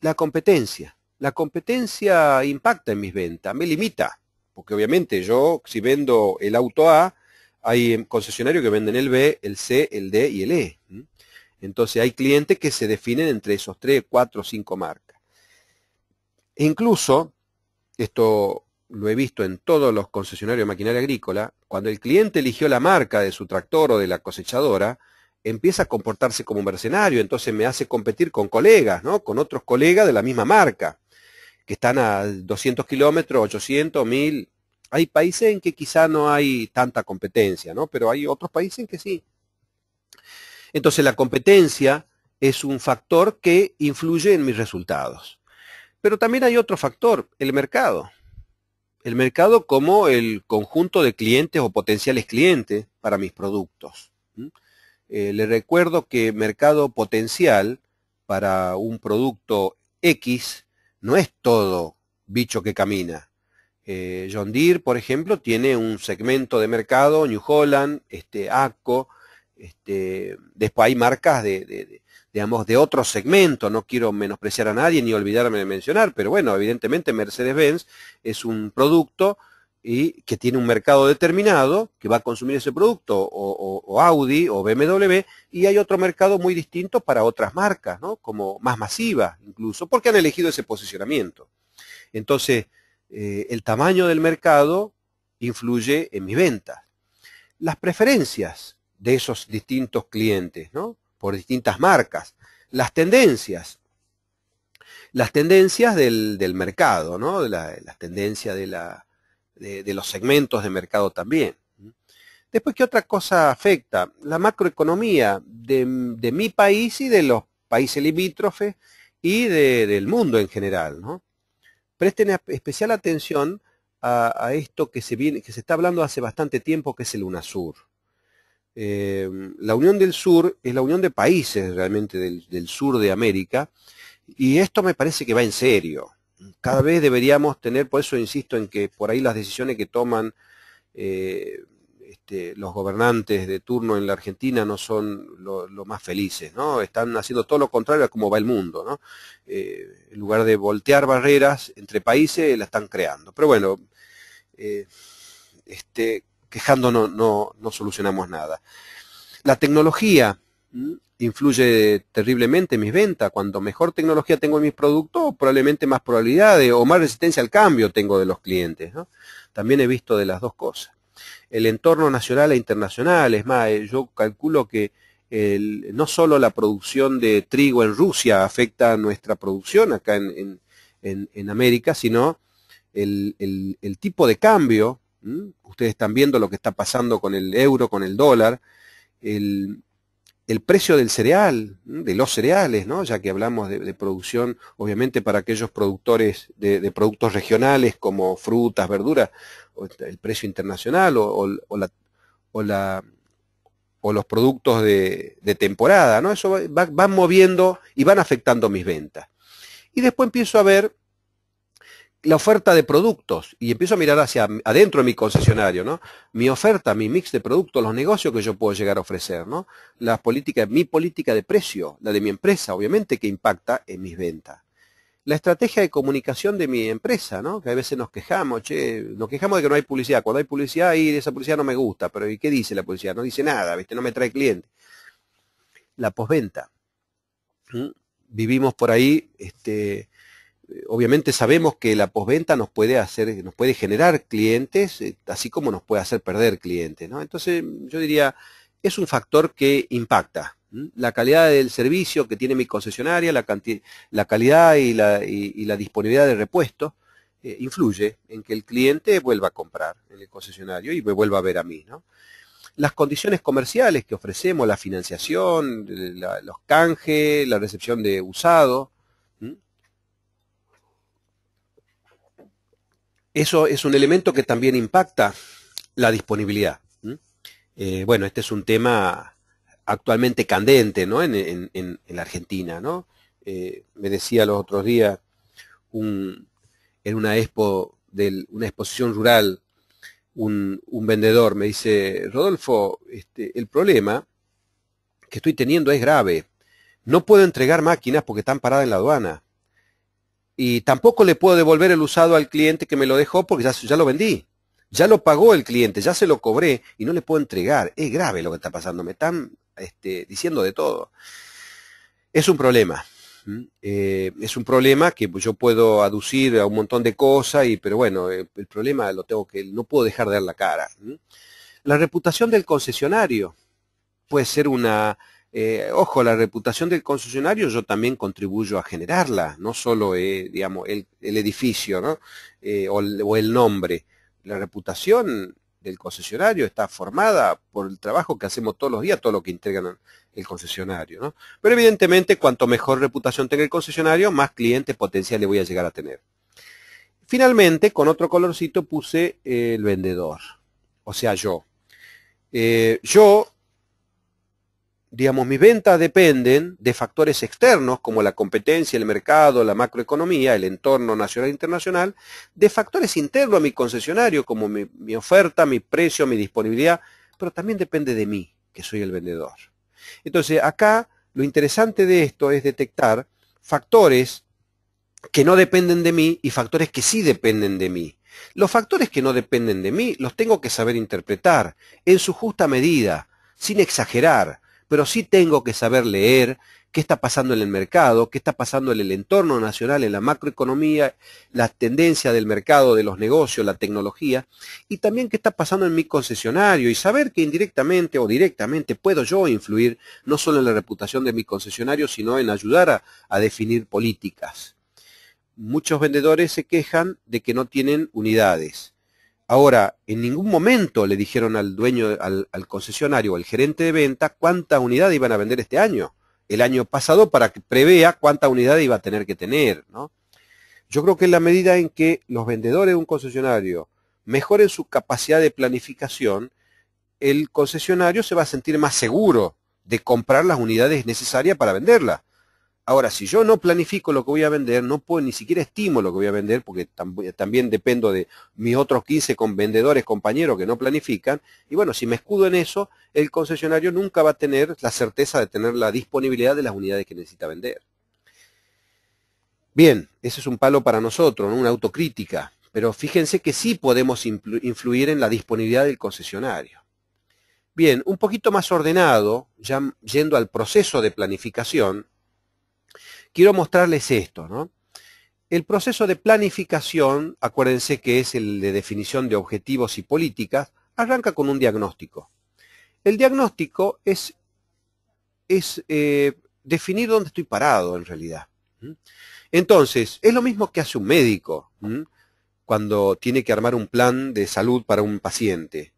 la competencia. La competencia impacta en mis ventas, me limita. Porque obviamente yo, si vendo el auto A, hay em, concesionarios que venden el B, el C, el D y el E. Entonces hay clientes que se definen entre esos cuatro o cinco marcas. E incluso, esto lo he visto en todos los concesionarios de maquinaria agrícola, cuando el cliente eligió la marca de su tractor o de la cosechadora, empieza a comportarse como un mercenario, entonces me hace competir con colegas, ¿no? Con otros colegas de la misma marca que están a 200 kilómetros, 800, 1000. Hay países en que quizá no hay tanta competencia, ¿no? Pero hay otros países en que sí. Entonces la competencia es un factor que influye en mis resultados. Pero también hay otro factor, el mercado. El mercado como el conjunto de clientes o potenciales clientes para mis productos. Eh, le recuerdo que mercado potencial para un producto X no es todo bicho que camina. Eh, John Deere, por ejemplo, tiene un segmento de mercado, New Holland, este, ACO, este, después hay marcas de, de otro segmento, no quiero menospreciar a nadie ni olvidarme de mencionar, pero bueno, evidentemente Mercedes-Benz es un producto y que tiene un mercado determinado que va a consumir ese producto, o, Audi o BMW, y hay otro mercado muy distinto para otras marcas, ¿no? como más masiva, incluso, porque han elegido ese posicionamiento. Entonces, eh, el tamaño del mercado influye en mis ventas. Las preferencias de esos distintos clientes, ¿no? por distintas marcas, las tendencias, las tendencias del, mercado, ¿no? las tendencias de la de, los segmentos de mercado también. Después, ¿qué otra cosa afecta? La macroeconomía de, mi país y de los países limítrofes y del mundo en general. ¿no? Presten especial atención a, esto que se, viene, que se está hablando hace bastante tiempo, que es el UNASUR. Em, la Unión del Sur es la unión de países realmente del, sur de América y esto me parece que va en serio cada vez deberíamos tener, por eso insisto en que por ahí las decisiones que toman eh, este, los gobernantes de turno en la Argentina no son lo, más felices, ¿no? Están haciendo todo lo contrario a cómo va el mundo, ¿no? Eh, en lugar de voltear barreras entre países, la están creando. Pero bueno, eh, este, quejando no, solucionamos nada. La tecnología, influye terriblemente mis ventas. Cuando mejor tecnología tengo en mis productos, probablemente más probabilidades o más resistencia al cambio tengo de los clientes. También he visto de las dos cosas. El entorno nacional e internacional, es más, eh, yo calculo que no solo la producción de trigo en Rusia afecta a nuestra producción acá en, América, sino el, tipo de cambio. Ustedes están viendo lo que está pasando con el euro, con el dólar. El, el precio del cereal, de los cereales, ¿no? ya que hablamos de, producción, obviamente para aquellos productores de, productos regionales como frutas, verduras, el precio internacional o, los productos de, temporada, ¿no? Eso van moviendo y van afectando mis ventas. Y después empiezo a ver la oferta de productos y empiezo a mirar hacia adentro de mi concesionario, ¿no? Mi oferta, mi mix de productos, los negocios que yo puedo llegar a ofrecer, ¿no? La política, mi política de precio, la de mi empresa, obviamente que impacta en mis ventas. La estrategia de comunicación de mi empresa, ¿no? Que a veces nos quejamos, che, nos quejamos de que no hay publicidad. Cuando hay publicidad, ahí esa publicidad no me gusta, pero ¿y qué dice la publicidad? No dice nada, ¿viste? No me trae cliente. La posventa. ¿Mm? Vivimos por ahí, este, obviamente sabemos que la posventa nos puede hacer, nos puede generar clientes, eh, así como nos puede hacer perder clientes, Entonces, yo diría, es un factor que impacta. La calidad del servicio que tiene mi concesionaria, la, calidad y la, disponibilidad de repuesto, eh, influye en que el cliente vuelva a comprar en el concesionario y me vuelva a ver a mí, Las condiciones comerciales que ofrecemos, la financiación, eh, los canjes, la recepción de usado, Eso es un elemento que también impacta la disponibilidad. Eh, bueno, este es un tema actualmente candente en, la Argentina. Eh, me decía los otros días en una expo una exposición rural un, vendedor me dice Rodolfo este, el problema que estoy teniendo es grave no puedo entregar máquinas porque están paradas en la aduana y tampoco le puedo devolver el usado al cliente que me lo dejó porque ya, lo vendí. Ya lo pagó el cliente, ya se lo cobré y no le puedo entregar. Es grave lo que está pasando, me están este, diciendo de todo. Es un problema. Eh, es un problema que yo puedo aducir a un montón de cosas, y, pero bueno, eh, el problema lo tengo que, no puedo dejar de dar la cara. La reputación del concesionario puede ser una, eh, ojo, la reputación del concesionario yo también contribuyo a generarla, no solo eh, digamos, el, edificio eh, o, el, nombre. La reputación del concesionario está formada por el trabajo que hacemos todos los días, todo lo que integra el concesionario. Pero evidentemente, cuanto mejor reputación tenga el concesionario, más clientes potenciales voy a llegar a tener. Finalmente, con otro colorcito puse el vendedor, o sea, yo. yo digamos, mis ventas dependen de factores externos como la competencia, el mercado, la macroeconomía, el entorno nacional e internacional, de factores internos a mi concesionario como mi, mi oferta, mi precio, mi disponibilidad, pero también depende de mí, que soy el vendedor. Entonces, acá lo interesante de esto es detectar factores que no dependen de mí y factores que sí dependen de mí. Los factores que no dependen de mí los tengo que saber interpretar en su justa medida, sin exagerar, pero sí tengo que saber leer qué está pasando en el mercado, qué está pasando en el entorno nacional, en la macroeconomía, las tendencias del mercado, de los negocios, la tecnología, y también qué está pasando en mi concesionario, y saber que indirectamente o directamente puedo yo influir no solo en la reputación de mi concesionario, sino en ayudar a, a definir políticas. Muchos vendedores se quejan de que no tienen unidades Ahora, en ningún momento le dijeron al dueño, al, concesionario o al gerente de venta cuánta unidad iban a vender este año, el año pasado, para que prevea cuánta unidad iba a tener que tener. ¿no? Yo creo que en la medida en que los vendedores de un concesionario mejoren su capacidad de planificación, el concesionario se va a sentir más seguro de comprar las unidades necesarias para venderlas. Ahora, si yo no planifico lo que voy a vender, no puedo ni siquiera estimo lo que voy a vender, porque también dependo de mis otros 15 con vendedores, compañeros que no planifican. Y bueno, si me escudo en eso, el concesionario nunca va a tener la certeza de tener la disponibilidad de las unidades que necesita vender. Bien, ese es un palo para nosotros, una autocrítica. Pero fíjense que sí podemos influir en la disponibilidad del concesionario. Bien, un poquito más ordenado, ya yendo al proceso de planificación, quiero mostrarles esto, ¿no? El proceso de planificación, acuérdense que es el de definición de objetivos y políticas, arranca con un diagnóstico. El diagnóstico es, eh, definir dónde estoy parado en realidad. Entonces, es lo mismo que hace un médico cuando tiene que armar un plan de salud para un paciente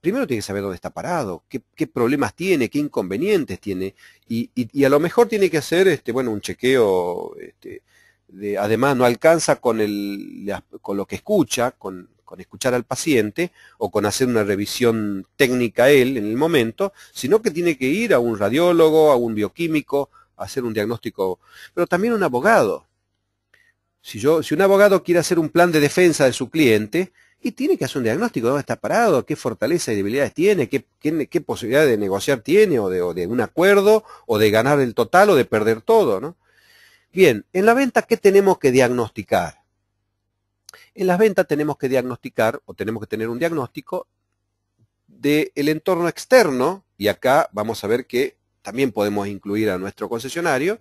primero tiene que saber dónde está parado, qué, qué problemas tiene, qué inconvenientes tiene, y, y, y, a lo mejor tiene que hacer este, bueno, un chequeo, este, de, además no alcanza con, el, con lo que escucha, con, con, escuchar al paciente o con hacer una revisión técnica él en el momento, sino que tiene que ir a un radiólogo, a un bioquímico, a hacer un diagnóstico, pero también un abogado. Si, yo, si un abogado quiere hacer un plan de defensa de su cliente, y tiene que hacer un diagnóstico dónde está parado, qué fortalezas y debilidades tiene, qué, posibilidad de negociar tiene, o de, un acuerdo, o de ganar el total, o de perder todo, ¿no? Bien, en la venta, ¿qué tenemos que diagnosticar? En las ventas tenemos que diagnosticar, o tenemos que tener un diagnóstico del entorno externo, y acá vamos a ver que también podemos incluir a nuestro concesionario,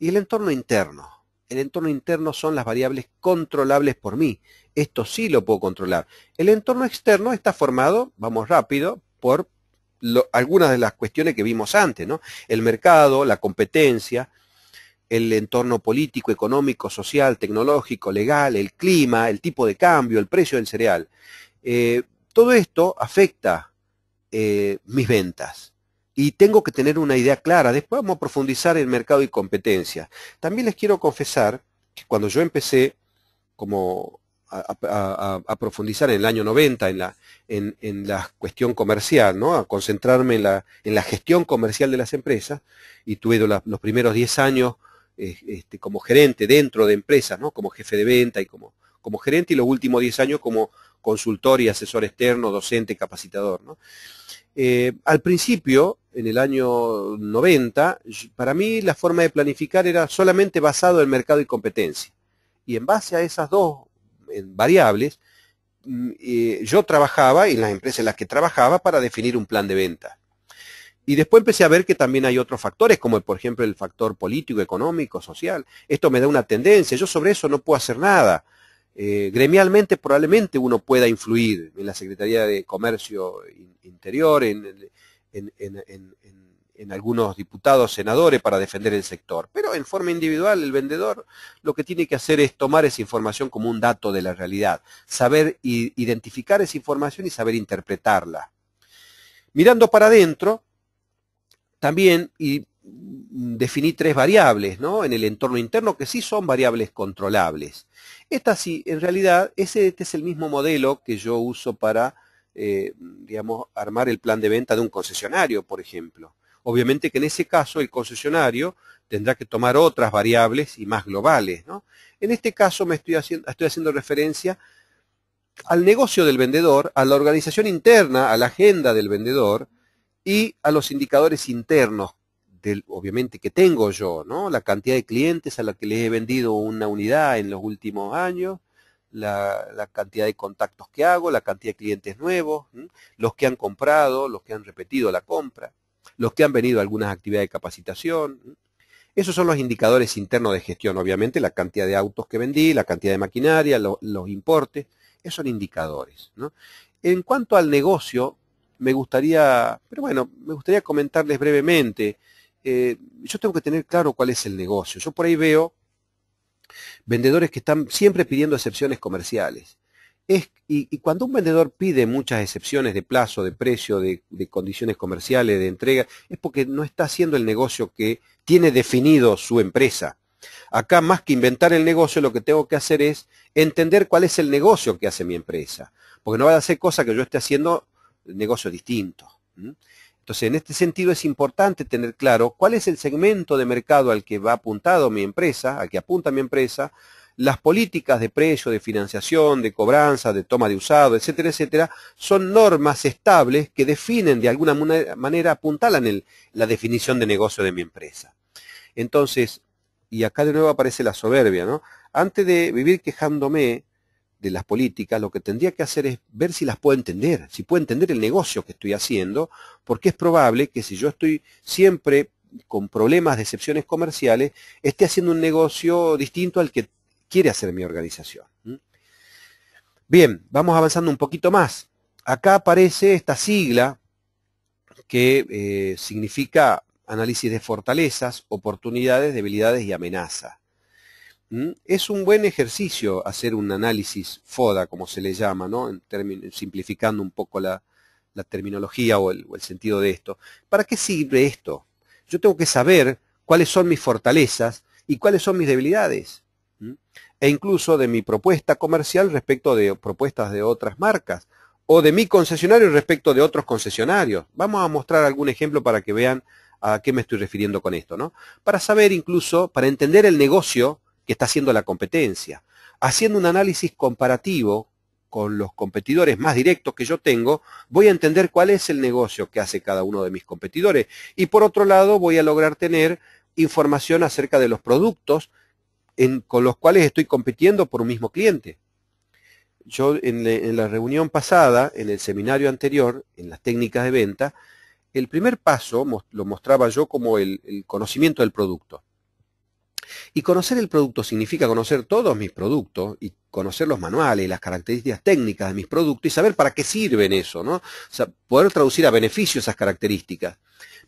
y el entorno interno. El entorno interno son las variables controlables por mí. Esto sí lo puedo controlar. El entorno externo está formado, vamos rápido, por algunas de las cuestiones que vimos antes, ¿no? El mercado, la competencia, el entorno político, económico, social, tecnológico, legal, el clima, el tipo de cambio, el precio del cereal. Eh, todo esto afecta eh, mis ventas y tengo que tener una idea clara. Después vamos a profundizar en mercado y competencia. También les quiero confesar que cuando yo empecé como a, profundizar en el año 90 en la, en, la cuestión comercial, ¿no? a concentrarme en la, en la, gestión comercial de las empresas, y tuve los primeros 10 años eh, este, como gerente dentro de empresas, ¿no? como jefe de venta y como, como gerente, y los últimos 10 años como consultor y asesor externo, docente, capacitador. ¿no? Eh, al principio, en el año 90, para mí la forma de planificar era solamente basado en mercado y competencia. Y en base a esas dos variables, mm, eh, yo trabajaba y en las empresas en las que trabajaba para definir un plan de venta. Y después empecé a ver que también hay otros factores, como por ejemplo el factor político, económico, social. Esto me da una tendencia, yo sobre eso no puedo hacer nada. Eh, gremialmente probablemente uno pueda influir en la Secretaría de Comercio Interior, en, algunos diputados, senadores para defender el sector. Pero en forma individual el vendedor lo que tiene que hacer es tomar esa información como un dato de la realidad, saber identificar esa información y saber interpretarla. Mirando para adentro, también, definí tres variables en el entorno interno que sí son variables controlables. Esta sí, en realidad, ese, este es el mismo modelo que yo uso para, eh, digamos, armar el plan de venta de un concesionario, por ejemplo. Obviamente que en ese caso el concesionario tendrá que tomar otras variables y más globales. ¿no? En este caso me estoy haciendo, estoy haciendo referencia al negocio del vendedor, a la organización interna, a la agenda del vendedor y a los indicadores internos obviamente, que tengo yo, ¿no? La cantidad de clientes a la que les he vendido una unidad en los últimos años, la, cantidad de contactos que hago, la cantidad de clientes nuevos, los que han comprado, los que han repetido la compra, los que han venido a algunas actividades de capacitación. Esos son los indicadores internos de gestión, obviamente, la cantidad de autos que vendí, la cantidad de maquinaria, los importes, esos son indicadores. En cuanto al negocio, me gustaría, pero bueno, me gustaría comentarles brevemente eh, yo tengo que tener claro cuál es el negocio. Yo por ahí veo vendedores que están siempre pidiendo excepciones comerciales. y, cuando un vendedor pide muchas excepciones de plazo, de precio, de, condiciones comerciales, de entrega, es porque no está haciendo el negocio que tiene definido su empresa. Acá más que inventar el negocio, lo que tengo que hacer es entender cuál es el negocio que hace mi empresa. Porque no va a hacer cosa que yo esté haciendo negocio distinto. Entonces, en este sentido es importante tener claro cuál es el segmento de mercado al que va apuntado mi empresa, al que apunta mi empresa, las políticas de precio, de financiación, de cobranza, de toma de usado, etcétera, etcétera, son normas estables que definen de alguna manera, apuntalan el, la definición de negocio de mi empresa. Entonces, y acá de nuevo aparece la soberbia, ¿no? Antes de vivir quejándome de las políticas, lo que tendría que hacer es ver si las puedo entender, si puedo entender el negocio que estoy haciendo, porque es probable que si yo estoy siempre con problemas, de excepciones comerciales, esté haciendo un negocio distinto al que quiere hacer mi organización. Bien, vamos avanzando un poquito más. Acá aparece esta sigla que eh, significa análisis de fortalezas, oportunidades, debilidades y amenazas. ¿Mm? Es un buen ejercicio hacer un análisis FODA, como se le llama, ¿no? simplificando un poco la, terminología o el, sentido de esto. ¿Para qué sirve esto? Yo tengo que saber cuáles son mis fortalezas y cuáles son mis debilidades. ¿Mm? E incluso de mi propuesta comercial respecto de propuestas de otras marcas o de mi concesionario respecto de otros concesionarios. Vamos a mostrar algún ejemplo para que vean a qué me estoy refiriendo con esto, ¿no? Para saber incluso, para entender el negocio que está haciendo la competencia. Haciendo un análisis comparativo con los competidores más directos que yo tengo, voy a entender cuál es el negocio que hace cada uno de mis competidores. Y por otro lado, voy a lograr tener información acerca de los productos con los cuales estoy compitiendo por un mismo cliente. Yo en, la reunión pasada, en el seminario anterior, en las técnicas de venta, el primer paso lo mostraba yo como el conocimiento del producto. Y conocer el producto significa conocer todos mis productos y conocer los manuales, y las características técnicas de mis productos y saber para qué sirven eso, ¿no? poder traducir a beneficio esas características.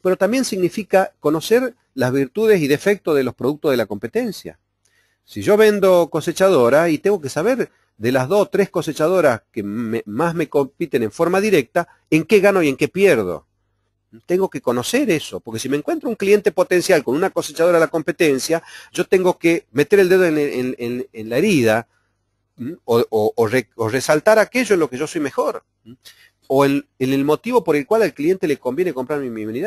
Pero también significa conocer las virtudes y defectos de los productos de la competencia. Si yo vendo cosechadora y tengo que saber de las dos o tres cosechadoras que más me compiten en forma directa, en qué gano y en qué pierdo. Tengo que conocer eso, porque si me encuentro un cliente potencial con una cosechadora de la competencia, yo tengo que meter el dedo en, la herida o, resaltar aquello en lo que yo soy mejor, o en, el motivo por el cual al cliente le conviene comprar mi, mi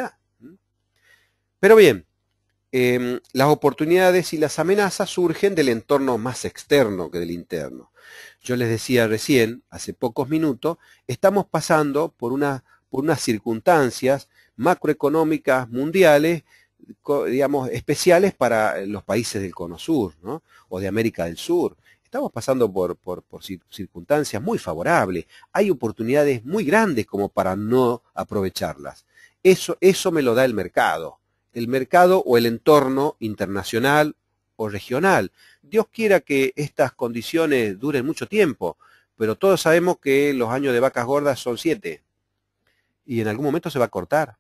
Pero bien, em, las oportunidades y las amenazas surgen del entorno más externo que del interno. Yo les decía recién, hace pocos minutos, estamos pasando por una por unas circunstancias macroeconómicas mundiales, digamos, especiales para los países del Cono Sur, ¿no? O de América del Sur. Estamos pasando por, por circunstancias muy favorables. Hay oportunidades muy grandes como para no aprovecharlas. Eso, eso me lo da el mercado. El mercado o el entorno internacional o regional. Dios quiera que estas condiciones duren mucho tiempo, pero todos sabemos que los años de vacas gordas son siete y en algún momento se va a cortar.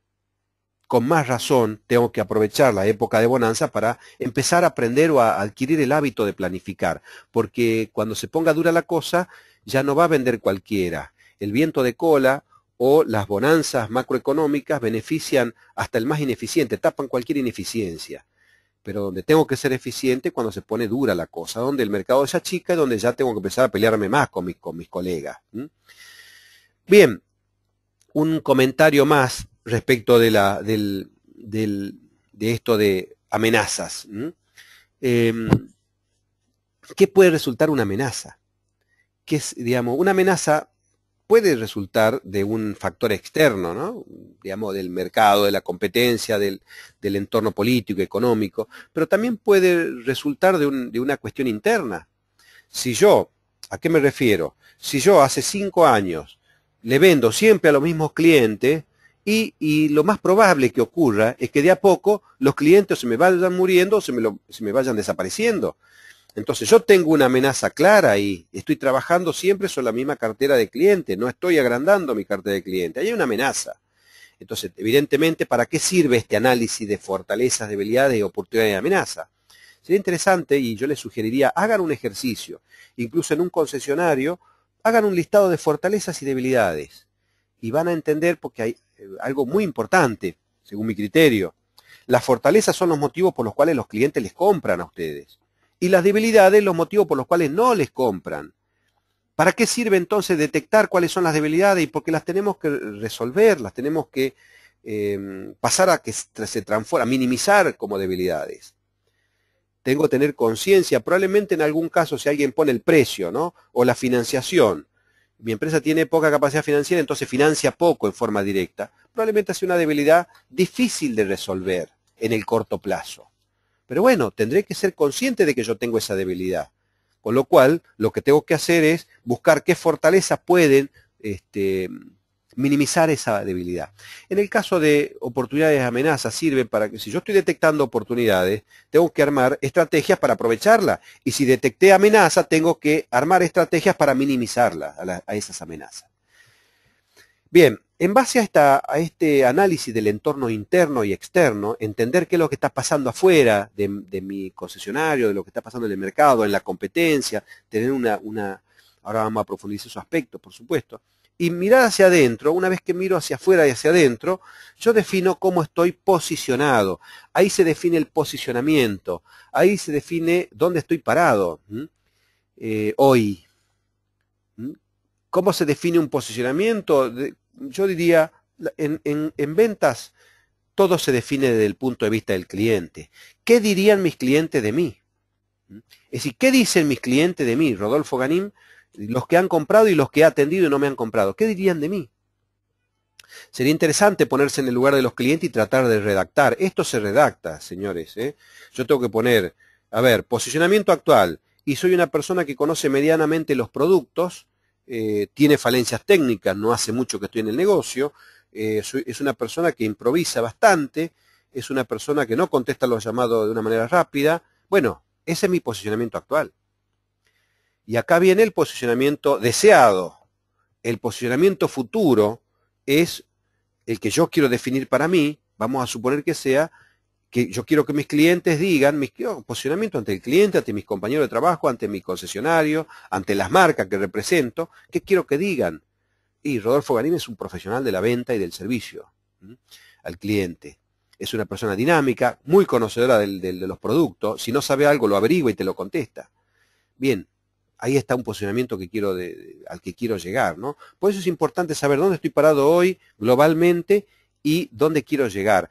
Con más razón, tengo que aprovechar la época de bonanza para empezar a aprender o a adquirir el hábito de planificar, porque cuando se ponga dura la cosa, ya no va a vender cualquiera. El viento de cola o las bonanzas macroeconómicas benefician hasta el más ineficiente, tapan cualquier ineficiencia. Pero donde tengo que ser eficiente cuando se pone dura la cosa, donde el mercado se achica y donde ya tengo que empezar a pelearme más con mis, colegas. Bien, un comentario más respecto de, esto de amenazas. Em, ¿Qué puede resultar una amenaza? Que es, digamos, una amenaza puede resultar de un factor externo, digamos, del mercado, de la competencia, del, entorno político, económico, pero también puede resultar de, una cuestión interna. Si yo, ¿a qué me refiero? Si yo hace cinco años le vendo siempre a los mismos clientes y, lo más probable que ocurra es que de a poco los clientes se me vayan muriendo o se me, vayan desapareciendo. Entonces yo tengo una amenaza clara y estoy trabajando siempre sobre la misma cartera de clientes, no estoy agrandando mi cartera de clientes, hay una amenaza. Entonces, evidentemente, ¿para qué sirve este análisis de fortalezas, debilidades, oportunidades de amenaza? Sería interesante y yo les sugeriría, hagan un ejercicio, incluso en un concesionario, hagan un listado de fortalezas y debilidades y van a entender porque hay eh, algo muy importante, según mi criterio. Las fortalezas son los motivos por los cuales los clientes les compran a ustedes y las debilidades los motivos por los cuales no les compran. ¿Para qué sirve entonces detectar cuáles son las debilidades y por qué las tenemos que resolver, las tenemos que eh, pasar a que se transformen, a minimizar como debilidades? tengo que tener conciencia, probablemente en algún caso si alguien pone el precio, ¿no? O la financiación. Mi empresa tiene poca capacidad financiera, entonces financia poco en forma directa. Probablemente hace una debilidad difícil de resolver en el corto plazo. Pero bueno, tendré que ser consciente de que yo tengo esa debilidad. Con lo cual, lo que tengo que hacer es buscar qué fortalezas pueden este, minimizar esa debilidad. En el caso de oportunidades y amenazas sirve para que si yo estoy detectando oportunidades, tengo que armar estrategias para aprovecharla. Y si detecté amenaza, tengo que armar estrategias para minimizarla a, esas amenazas. Bien, en base a, este análisis del entorno interno y externo, entender qué es lo que está pasando afuera de, mi concesionario, de lo que está pasando en el mercado, en la competencia, tener una, una ahora vamos a profundizar esos aspectos, por supuesto, y mirar hacia adentro, una vez que miro hacia afuera y hacia adentro, yo defino cómo estoy posicionado. Ahí se define el posicionamiento, ahí se define dónde estoy parado eh, hoy. ¿Cómo se define un posicionamiento? Yo diría, en, en ventas, todo se define desde el punto de vista del cliente. ¿Qué dirían mis clientes de mí? Es decir, ¿qué dicen mis clientes de mí? Rodolfo Ganim los que han comprado y los que he atendido y no me han comprado. ¿Qué dirían de mí? Sería interesante ponerse en el lugar de los clientes y tratar de redactar. Esto se redacta, señores. ¿eh? Yo tengo que poner, a ver, posicionamiento actual. Y soy una persona que conoce medianamente los productos, eh, tiene falencias técnicas, no hace mucho que estoy en el negocio, eh, es una persona que improvisa bastante, es una persona que no contesta los llamados de una manera rápida. Bueno, ese es mi posicionamiento actual. Y acá viene el posicionamiento deseado. El posicionamiento futuro es el que yo quiero definir para mí, vamos a suponer que sea, que yo quiero que mis clientes digan, mis posicionamiento ante el cliente, ante mis compañeros de trabajo, ante mi concesionario, ante las marcas que represento, ¿qué quiero que digan? Y Rodolfo Garín es un profesional de la venta y del servicio al cliente. Es una persona dinámica, muy conocedora de los productos. Si no sabe algo, lo averigua y te lo contesta. Bien, ahí está un posicionamiento al que quiero llegar, ¿no? Por eso es importante saber dónde estoy parado hoy globalmente y dónde quiero llegar.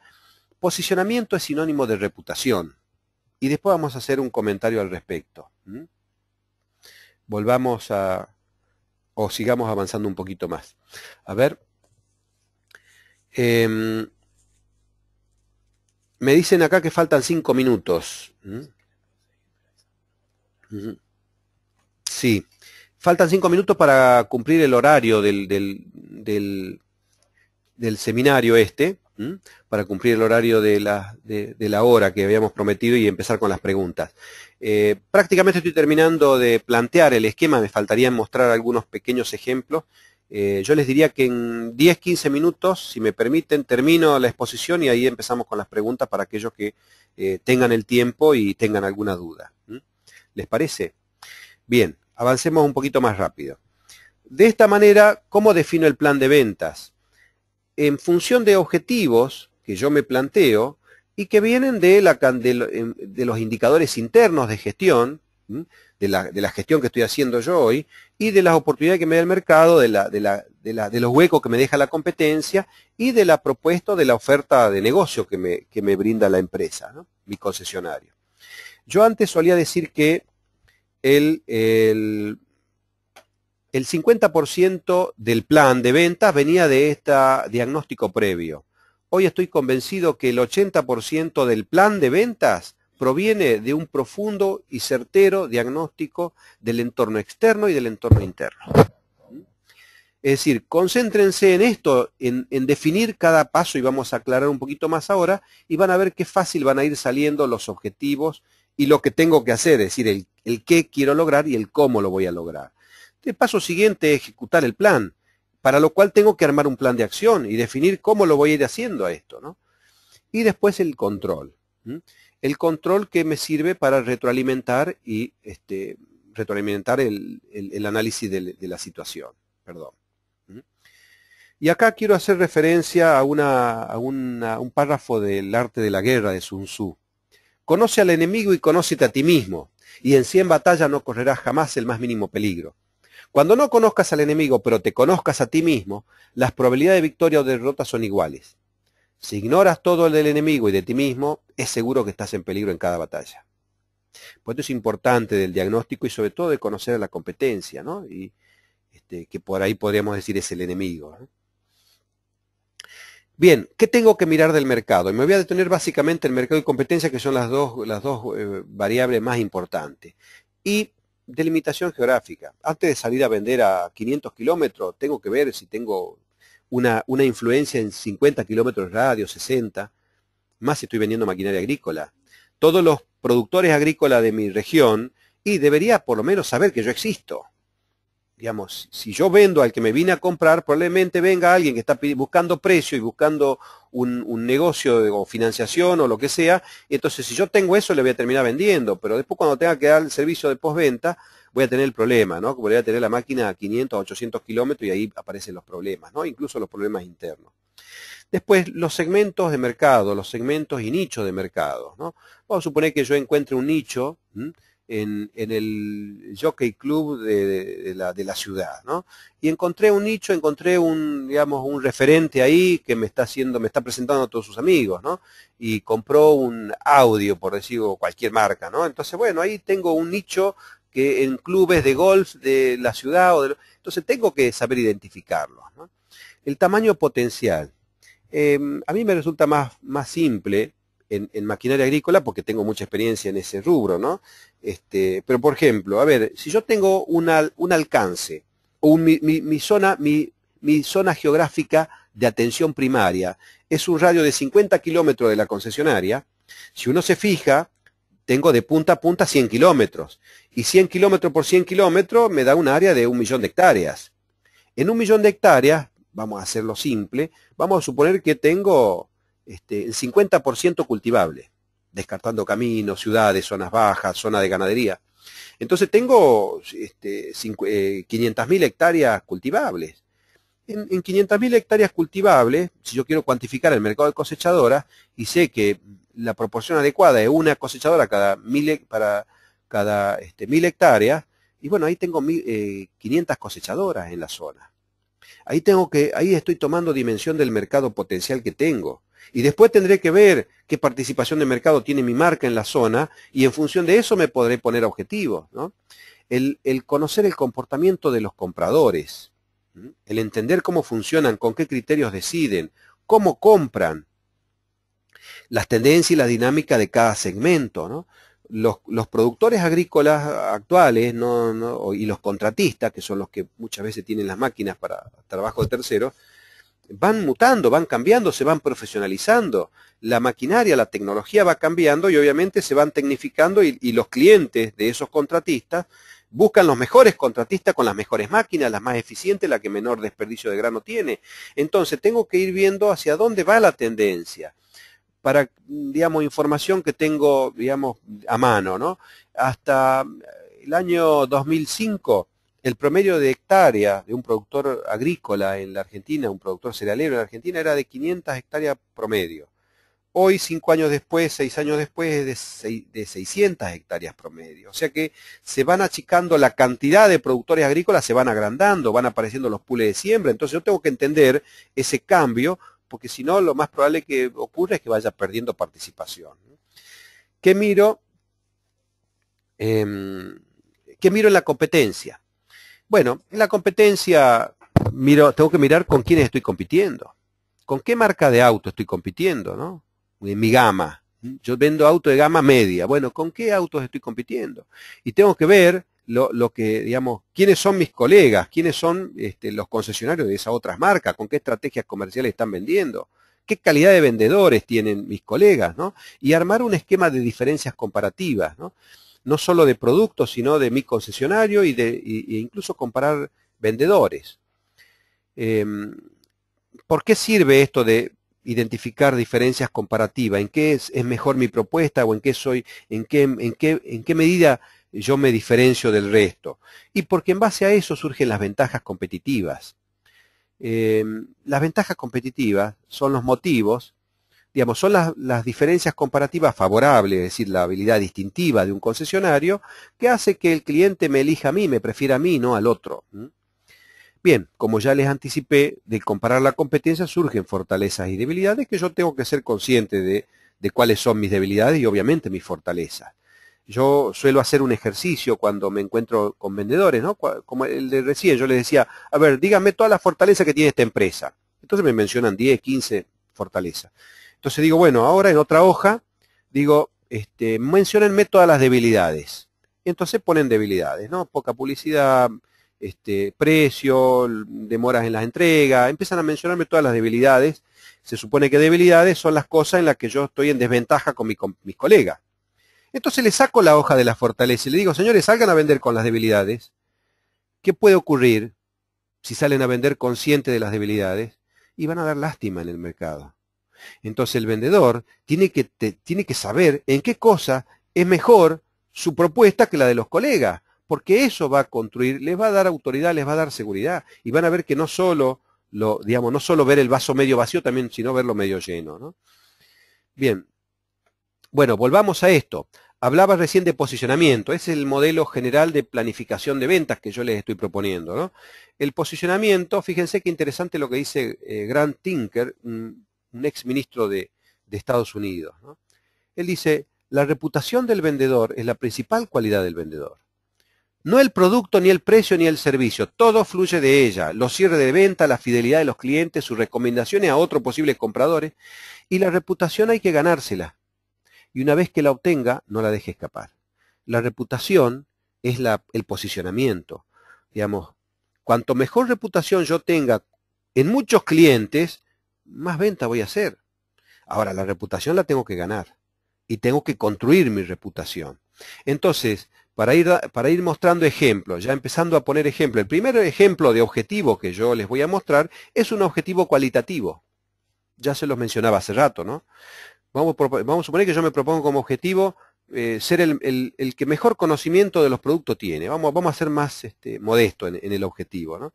Posicionamiento es sinónimo de reputación. Y después vamos a hacer un comentario al respecto. Volvamos a, o sigamos avanzando un poquito más. A ver. Em, me dicen acá que faltan cinco minutos. Sí. Faltan cinco minutos para cumplir el horario del, seminario este, para cumplir el horario de la, hora que habíamos prometido y empezar con las preguntas. Eh, prácticamente estoy terminando de plantear el esquema, me faltaría mostrar algunos pequeños ejemplos. Eh, yo les diría que en 10, 15 minutos, si me permiten, termino la exposición y ahí empezamos con las preguntas para aquellos que eh, tengan el tiempo y tengan alguna duda. ¿Les parece? Bien, Avancemos un poquito más rápido. De esta manera, ¿cómo defino el plan de ventas? En función de objetivos que yo me planteo y que vienen de, los indicadores internos de gestión, de la, gestión que estoy haciendo yo hoy y de las oportunidades que me da el mercado, de, los huecos que me deja la competencia y de la propuesta de la oferta de negocio que me, brinda la empresa, mi concesionario. Yo antes solía decir que el, el, el 50% del plan de ventas venía de este diagnóstico previo. Hoy estoy convencido que el 80% del plan de ventas proviene de un profundo y certero diagnóstico del entorno externo y del entorno interno. Es decir, concéntrense en esto, en, en, definir cada paso y vamos a aclarar un poquito más ahora y van a ver qué fácil van a ir saliendo los objetivos y lo que tengo que hacer, es decir, el el qué quiero lograr y el cómo lo voy a lograr. El paso siguiente es ejecutar el plan, para lo cual tengo que armar un plan de acción y definir cómo lo voy a ir haciendo a esto, ¿no? Y después el control. El control que me sirve para retroalimentar y este, retroalimentar el, análisis de, la situación. Perdón. Y acá quiero hacer referencia a, a un párrafo del arte de la guerra de Sun Tzu. Conoce al enemigo y conócete a ti mismo, y en cien batallas no correrás jamás el más mínimo peligro. Cuando no conozcas al enemigo, pero te conozcas a ti mismo, las probabilidades de victoria o derrota son iguales. Si ignoras todo el del enemigo y de ti mismo, es seguro que estás en peligro en cada batalla. Por eso es importante del diagnóstico y sobre todo de conocer a la competencia, ¿no? Y este, que por ahí podríamos decir es el enemigo. Bien, ¿qué tengo que mirar del mercado? Y me voy a detener básicamente en mercado y competencia, que son las dos, las dos eh, variables más importantes. Y delimitación geográfica. Antes de salir a vender a 500 kilómetros, tengo que ver si tengo una, una influencia en 50 kilómetros radio, 60, más si estoy vendiendo maquinaria agrícola. Todos los productores agrícolas de mi región, y debería por lo menos saber que yo existo digamos, si yo vendo al que me vine a comprar, probablemente venga alguien que está buscando precio y buscando un, negocio de, o financiación o lo que sea, entonces si yo tengo eso le voy a terminar vendiendo, pero después cuando tenga que dar el servicio de postventa, voy a tener el problema, ¿no? Voy a tener la máquina a 500, 800 kilómetros y ahí aparecen los problemas, ¿no? Incluso los problemas internos. Después, los segmentos de mercado, los segmentos y nichos de mercado, ¿no? Vamos a suponer que yo encuentre un nicho en, el jockey club de, la, de, la, ciudad, ¿no? Y encontré un nicho, encontré un, digamos, un referente ahí que me está haciendo, me está presentando a todos sus amigos, ¿no? Y compró un audio, por decirlo, cualquier marca, ¿no? Entonces, bueno, ahí tengo un nicho que en clubes de golf de la ciudad, o de, entonces tengo que saber identificarlo. El tamaño potencial. Em, a mí me resulta más simple en, maquinaria agrícola porque tengo mucha experiencia en ese rubro, ¿no? Este, pero por ejemplo, a ver, si yo tengo un alcance o zona, mi, mi zona geográfica de atención primaria es un radio de 50 kilómetros de la concesionaria, si uno se fija, tengo de punta a punta 100 kilómetros. Y 100 kilómetros por 100 kilómetros me da un área de un millón de hectáreas. En un millón de hectáreas, vamos a hacerlo simple, vamos a suponer que tengo este, el 50% cultivable, descartando caminos, ciudades, zonas bajas, zonas de ganadería. Entonces tengo 500.000 este, eh, hectáreas cultivables. En, 500.000 hectáreas cultivables, si yo quiero cuantificar el mercado de cosechadoras y sé que la proporción adecuada es una cosechadora cada mil, para cada este, mil hectáreas, y bueno, ahí tengo mil, 500 eh, cosechadoras en la zona. Ahí tengo que, ahí estoy tomando dimensión del mercado potencial que tengo. Y después tendré que ver qué participación de mercado tiene mi marca en la zona y en función de eso me podré poner objetivos. El, el conocer el comportamiento de los compradores, el entender cómo funcionan, con qué criterios deciden, cómo compran, las tendencias y la dinámica de cada segmento. Los, los, productores agrícolas actuales y los contratistas, que son los que muchas veces tienen las máquinas para trabajo de terceros, van mutando, van cambiando, se van profesionalizando. La maquinaria, la tecnología va cambiando y obviamente se van tecnificando y, los clientes de esos contratistas buscan los mejores contratistas con las mejores máquinas, las más eficientes, la que menor desperdicio de grano tiene. Entonces tengo que ir viendo hacia dónde va la tendencia. Para, digamos, información que tengo, digamos, a mano, ¿no? Hasta el año 2005 el promedio de hectárea de un productor agrícola en la Argentina, un productor cerealero en la Argentina, era de 500 hectáreas promedio. Hoy, cinco años después, seis años después, es de, 600 hectáreas promedio. O sea que se van achicando la cantidad de productores agrícolas, se van agrandando, van apareciendo los pules de siembra. Entonces yo tengo que entender ese cambio, porque si no, lo más probable que ocurra es que vaya perdiendo participación. ¿Qué miro? Em, ¿Qué miro en la competencia? Bueno, en la competencia tengo que mirar con quiénes estoy compitiendo, con qué marca de auto estoy compitiendo, ¿no? En mi gama. Yo vendo auto de gama media. Bueno, ¿con qué autos estoy compitiendo? Y tengo que ver lo, que, digamos, quiénes son mis colegas, quiénes son este, los concesionarios de esas otras marcas, con qué estrategias comerciales están vendiendo qué calidad de vendedores tienen mis colegas, ¿no? Y armar un esquema de diferencias comparativas, ¿no? no solo de productos, sino de mi concesionario y de, e incluso comparar vendedores. Em, ¿Por qué sirve esto de identificar diferencias comparativas? ¿En qué es, mejor mi propuesta o en qué soy, en qué, en qué, en qué medida yo me diferencio del resto? Y porque en base a eso surgen las ventajas competitivas. Em, las ventajas competitivas son los motivos digamos, son las, diferencias comparativas favorables, es decir, la habilidad distintiva de un concesionario, que hace que el cliente me elija a mí, me prefiera a mí, no al otro. Bien, como ya les anticipé, de comparar la competencia surgen fortalezas y debilidades que yo tengo que ser consciente de, cuáles son mis debilidades y obviamente mis fortalezas. Yo suelo hacer un ejercicio cuando me encuentro con vendedores, ¿no? Como el de recién, yo les decía, a ver, díganme todas las fortalezas que tiene esta empresa. Entonces me mencionan 10, 15 fortalezas. Entonces digo, bueno, ahora en otra hoja, digo, este, mencionenme todas las debilidades. Entonces ponen debilidades, ¿no? Poca publicidad, este, precio, demoras en las entregas, empiezan a mencionarme todas las debilidades. Se supone que debilidades son las cosas en las que yo estoy en desventaja con, mis colegas. Entonces le saco la hoja de la fortaleza y le digo, señores, salgan a vender con las debilidades. ¿Qué puede ocurrir si salen a vender conscientes de las debilidades? Y van a dar lástima en el mercado. Entonces el vendedor tiene que, saber en qué cosa es mejor su propuesta que la de los colegas, porque eso va a construir, les va a dar autoridad, les va a dar seguridad y van a ver que no solo lo, digamos, no solo ver el vaso medio vacío también, sino verlo medio lleno, Bien. Bueno, volvamos a esto. Hablaba recién de posicionamiento, ese es el modelo general de planificación de ventas que yo les estoy proponiendo. El posicionamiento, fíjense qué interesante lo que dice eh, Grant Tinker, mm, un ex ministro de, Estados Unidos. Él dice, la reputación del vendedor es la principal cualidad del vendedor. No el producto, ni el precio, ni el servicio. Todo fluye de ella. Los cierres de venta, la fidelidad de los clientes, sus recomendaciones a otros posibles compradores. Y la reputación hay que ganársela. Y una vez que la obtenga, no la deje escapar. La reputación es la, el posicionamiento. Digamos, cuanto mejor reputación yo tenga en muchos clientes, más venta voy a hacer. Ahora, la reputación la tengo que ganar y tengo que construir mi reputación. Entonces, para ir, para ir mostrando ejemplos, ya empezando a poner ejemplo, el primer ejemplo de objetivo que yo les voy a mostrar es un objetivo cualitativo. Ya se los mencionaba hace rato, ¿no? Vamos, a suponer que yo me propongo como objetivo eh, ser el, el, que mejor conocimiento de los productos tiene. Vamos, vamos a ser más este, modesto en, el objetivo, ¿no?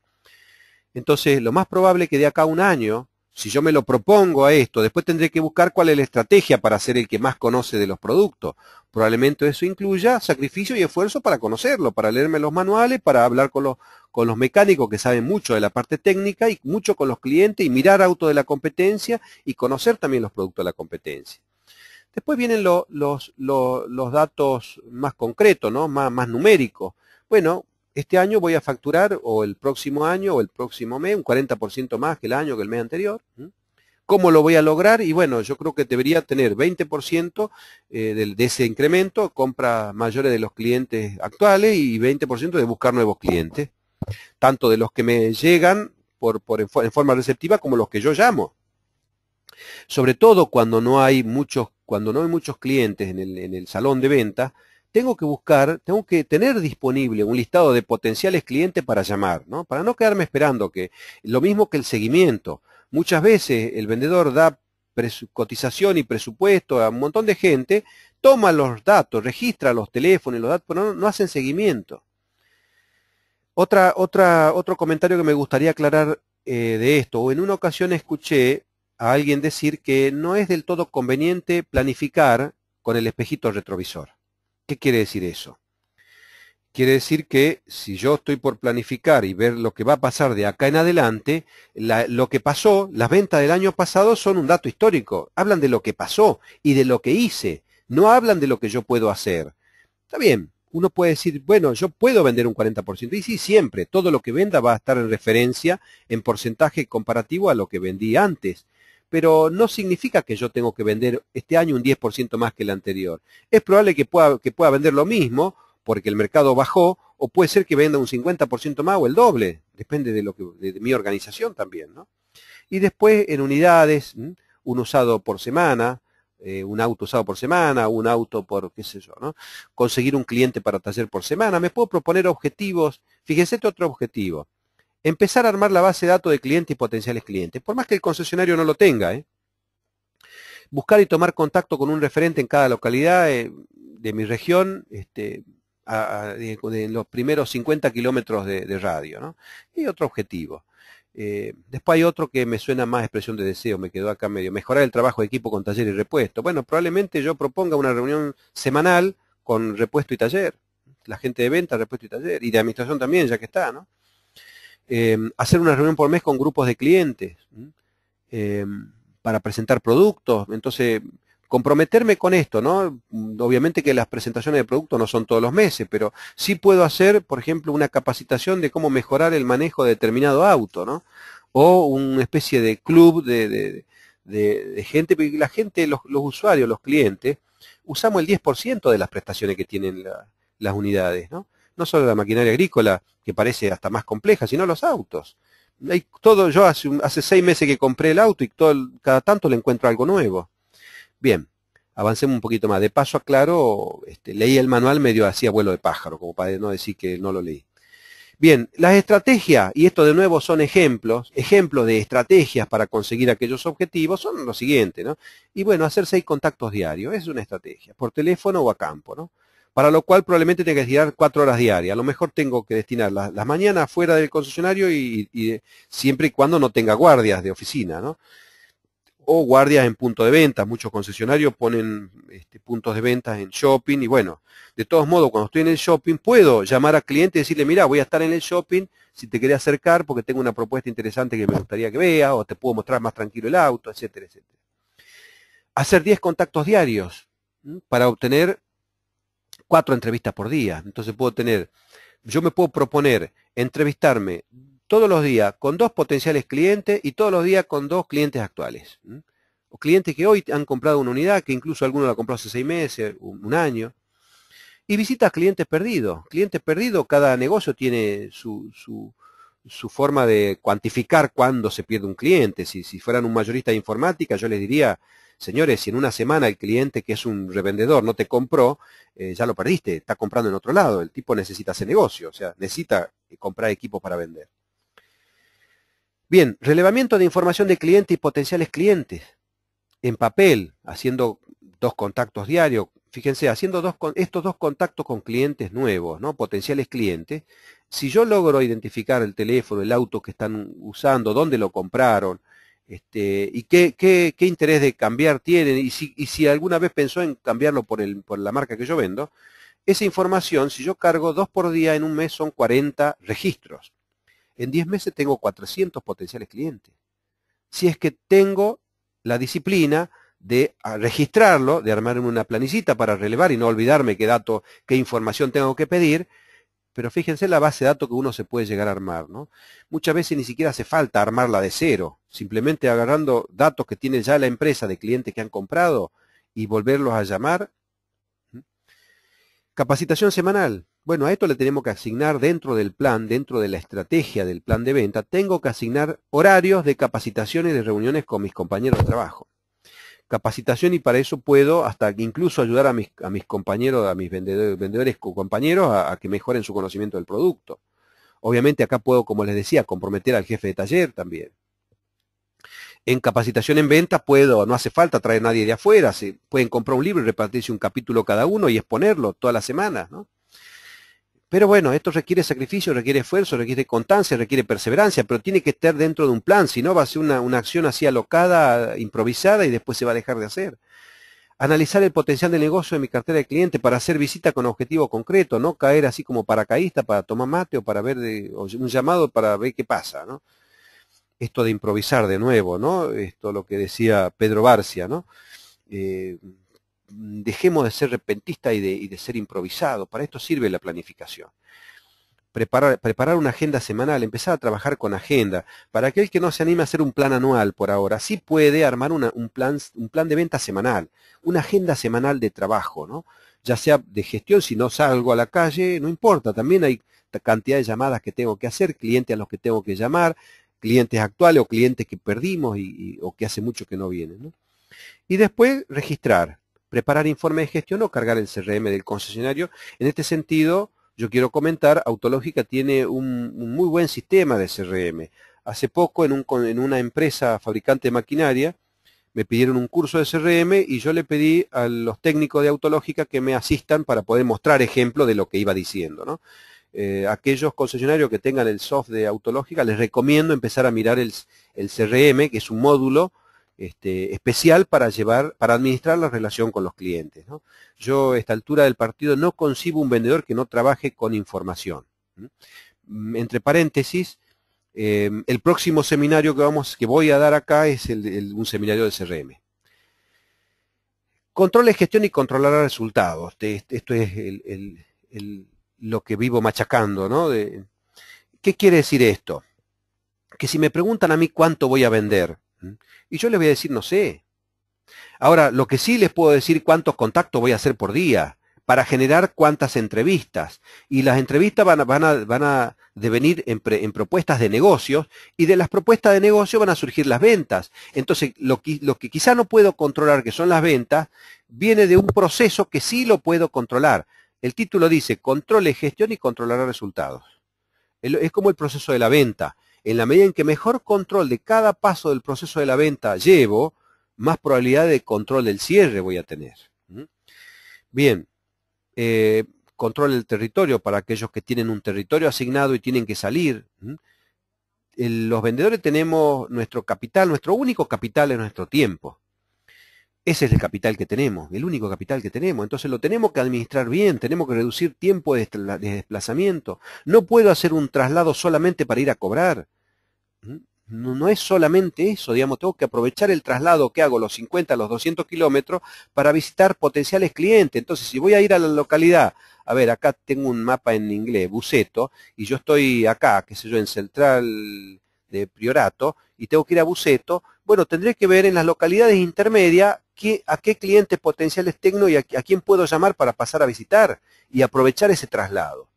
Entonces, lo más probable que de acá a un año si yo me lo propongo a esto, después tendré que buscar cuál es la estrategia para ser el que más conoce de los productos. Probablemente eso incluya sacrificio y esfuerzo para conocerlo, para leerme los manuales, para hablar con los, mecánicos que saben mucho de la parte técnica y mucho con los clientes y mirar auto de la competencia y conocer también los productos de la competencia. Después vienen los, datos más concretos, más, más numéricos. Bueno, este año voy a facturar o el próximo año o el próximo mes un 40% más que el año que el mes anterior. ¿Cómo lo voy a lograr? Y bueno, yo creo que debería tener 20% eh, de, ese incremento, compras mayores de los clientes actuales y 20% de buscar nuevos clientes, tanto de los que me llegan por, en forma receptiva como los que yo llamo. Sobre todo cuando no hay muchos, cuando no hay muchos clientes en el, en el salón de venta, tengo que buscar, tengo que tener disponible un listado de potenciales clientes para llamar, ¿no? Para no quedarme esperando que lo mismo que el seguimiento. Muchas veces el vendedor da cotización y presupuesto a un montón de gente, toma los datos, registra los teléfonos, los datos, pero no, hacen seguimiento. Otra, otro comentario que me gustaría aclarar eh, de esto. En una ocasión escuché a alguien decir que no es del todo conveniente planificar con el espejito retrovisor. ¿Qué quiere decir eso? Quiere decir que si yo estoy por planificar y ver lo que va a pasar de acá en adelante, lo que pasó, las ventas del año pasado son un dato histórico. Hablan de lo que pasó y de lo que hice. No hablan de lo que yo puedo hacer. Está bien, uno puede decir, bueno, yo puedo vender un 40%. Y sí, siempre, todo lo que venda va a estar en referencia, en porcentaje comparativo a lo que vendí antes pero no significa que yo tengo que vender este año un 10% más que el anterior. Es probable que pueda, vender lo mismo porque el mercado bajó o puede ser que venda un 50% más o el doble, depende de, lo de, mi organización también. Y después en unidades, un usado por semana, eh, un auto usado por semana, un auto por qué sé yo, ¿no? conseguir un cliente para taller por semana. Me puedo proponer objetivos, fíjese este otro objetivo empezar a armar la base de datos de clientes y potenciales clientes, por más que el concesionario no lo tenga. ¿eh? Buscar y tomar contacto con un referente en cada localidad eh, de mi región, este, a, los primeros 50 kilómetros de, radio. ¿no? Y otro objetivo. Eh, después hay otro que me suena más expresión de deseo, me quedó acá medio. Mejorar el trabajo de equipo con taller y repuesto. Bueno, probablemente yo proponga una reunión semanal con repuesto y taller. La gente de venta, repuesto y taller. Y de administración también, ya que está, ¿no? Em, hacer una reunión por mes con grupos de clientes em, para presentar productos. Entonces, comprometerme con esto, ¿no? Obviamente que las presentaciones de productos no son todos los meses, pero sí puedo hacer, por ejemplo, una capacitación de cómo mejorar el manejo de determinado auto, ¿no? O una especie de club de, de, gente, porque la gente, los, usuarios, los clientes, usamos el 10% de las prestaciones que tienen las unidades, ¿no? no solo la maquinaria agrícola, que parece hasta más compleja, sino los autos. todo, yo hace, seis meses que compré el auto y todo, cada tanto le encuentro algo nuevo. Bien, avancemos un poquito más. De paso aclaro, este, leí el manual medio así vuelo de pájaro, como para no decir que no lo leí. Bien, las estrategias, y esto de nuevo son ejemplos, ejemplos de estrategias para conseguir aquellos objetivos, son lo siguiente, ¿no? Y bueno, hacer seis contactos diarios, es una estrategia, por teléfono o a campo, ¿no? para lo cual probablemente tenga que destinar cuatro horas diarias. A lo mejor tengo que destinar las, mañanas fuera del concesionario y, siempre y cuando no tenga guardias de oficina, ¿no? O guardias en punto de venta. Muchos concesionarios ponen este, puntos de venta en shopping y bueno, de todos modos, cuando estoy en el shopping puedo llamar al cliente y decirle, mira, voy a estar en el shopping, si te querés acercar porque tengo una propuesta interesante que me gustaría que veas o te puedo mostrar más tranquilo el auto, etcétera, etcétera. Hacer 10 contactos diarios para obtener cuatro entrevistas por día. Entonces puedo tener, yo me puedo proponer entrevistarme todos los días con dos potenciales clientes y todos los días con dos clientes actuales. O clientes que hoy han comprado una unidad, que incluso alguno la compró hace seis meses, un, año. Y visitas clientes perdidos. Clientes perdidos, cada negocio tiene su, su, su forma de cuantificar cuándo se pierde un cliente. Si, si fueran un mayorista de informática, yo les diría, Señores, si en una semana el cliente que es un revendedor no te compró, eh, ya lo perdiste, está comprando en otro lado. El tipo necesita ese negocio, o sea, necesita eh, comprar equipos para vender. Bien, relevamiento de información de clientes y potenciales clientes. En papel, haciendo dos contactos diarios. Fíjense, haciendo estos dos contactos con clientes nuevos, ¿no? potenciales clientes, si yo logro identificar el teléfono, el auto que están usando, dónde lo compraron, este, ¿Y qué, interés de cambiar tienen? Y si, alguna vez pensó en cambiarlo por, la marca que yo vendo, esa información, si yo cargo dos por día, en un mes son 40 registros. En 10 meses tengo 400 potenciales clientes. Si es que tengo la disciplina de ah, registrarlo, de armarme una planicita para relevar y no olvidarme qué dato, qué información tengo que pedir pero fíjense la base de datos que uno se puede llegar a armar, Muchas veces ni siquiera hace falta armarla de cero, simplemente agarrando datos que tiene ya la empresa de clientes que han comprado y volverlos a llamar. Capacitación semanal. Bueno, a esto le tenemos que asignar dentro del plan, dentro de la estrategia del plan de venta, tengo que asignar horarios de capacitación y de reuniones con mis compañeros de trabajo capacitación y para eso puedo hasta incluso ayudar a mis, compañeros, a mis vendedores, vendedores compañeros a, que mejoren su conocimiento del producto. Obviamente acá puedo, como les decía, comprometer al jefe de taller también. En capacitación en venta puedo, no hace falta traer a nadie de afuera, se pueden comprar un libro y repartirse un capítulo cada uno y exponerlo todas las semanas, ¿no? Pero bueno, esto requiere sacrificio, requiere esfuerzo, requiere constancia, requiere perseverancia, pero tiene que estar dentro de un plan, si no va a ser una, acción así alocada, improvisada y después se va a dejar de hacer. Analizar el potencial del negocio de mi cartera de cliente para hacer visita con objetivo concreto, no caer así como paracaísta para tomar mate o para ver o un llamado para ver qué pasa, ¿no? Esto de improvisar de nuevo, ¿no? Esto lo que decía Pedro Barcia, ¿no? Eh, Mm, dejemos de ser repentistas y de, ser improvisado. Para esto sirve la planificación. Preparar, una agenda semanal, empezar a trabajar con agenda. Para aquel que no se anime a hacer un plan anual por ahora, sí puede armar un, plan, de venta semanal, una agenda semanal de trabajo, ¿no? ya sea de gestión, si no salgo a la calle, no importa, también hay cantidad de llamadas que tengo que hacer, clientes a los que tengo que llamar, clientes actuales o clientes que perdimos o que hace mucho que no vienen. Y después registrar, preparar informe de gestión o cargar el CRM del concesionario. En este sentido, yo quiero comentar, Autológica tiene un, muy buen sistema de CRM. Hace poco en, una empresa fabricante de maquinaria me pidieron un curso de CRM y yo le pedí a los técnicos de Autológica que me asistan para poder mostrar ejemplo de lo que iba diciendo. Eh, aquellos concesionarios que tengan el soft de Autológica, les recomiendo empezar a mirar el CRM, que es un módulo este, especial para llevar, para administrar la relación con los clientes. Yo a esta altura del partido no concibo un vendedor que no trabaje con información. Mm, entre paréntesis, em, el próximo seminario que, vamos, que voy a dar acá es un seminario de CRM. Controles, gestión y controlar resultados. Este, esto es lo que vivo machacando, ¿Qué quiere decir esto? Que si me preguntan a mí cuánto voy a vender, y yo les voy a decir, no sé. Ahora, lo que sí les puedo decir cuántos contactos voy a hacer por día para generar cuántas entrevistas. Y las entrevistas van a, van devenir en, propuestas de negocios y de las propuestas de negocio van a surgir las ventas. Entonces, lo que, lo que quizá no puedo controlar, que son las ventas, viene de un proceso que sí lo puedo controlar. El título dice, controle gestión y controlará resultados. Es como el proceso de la venta. En la medida en que mejor control de cada paso del proceso de la venta llevo, más probabilidad de control del cierre voy a tener. ¿Mm? Bien, eh, control del territorio para aquellos que tienen un territorio asignado y tienen que salir. ¿Mm? Los vendedores tenemos nuestro capital, nuestro único capital es nuestro tiempo. Ese es el capital que tenemos, el único capital que tenemos. Entonces lo tenemos que administrar bien, tenemos que reducir tiempo de desplazamiento. No puedo hacer un traslado solamente para ir a cobrar. No, es solamente eso, digamos, tengo que aprovechar el traslado que hago, los 50, los 200 kilómetros, para visitar potenciales clientes. Entonces, si voy a ir a la localidad, a ver, acá tengo un mapa en inglés, Buceto, y yo estoy acá, qué sé yo, en Central de Priorato, y tengo que ir a Buceto, bueno, tendré que ver en las localidades intermedias a qué clientes potenciales tengo y a, quién puedo llamar para pasar a visitar y aprovechar ese traslado.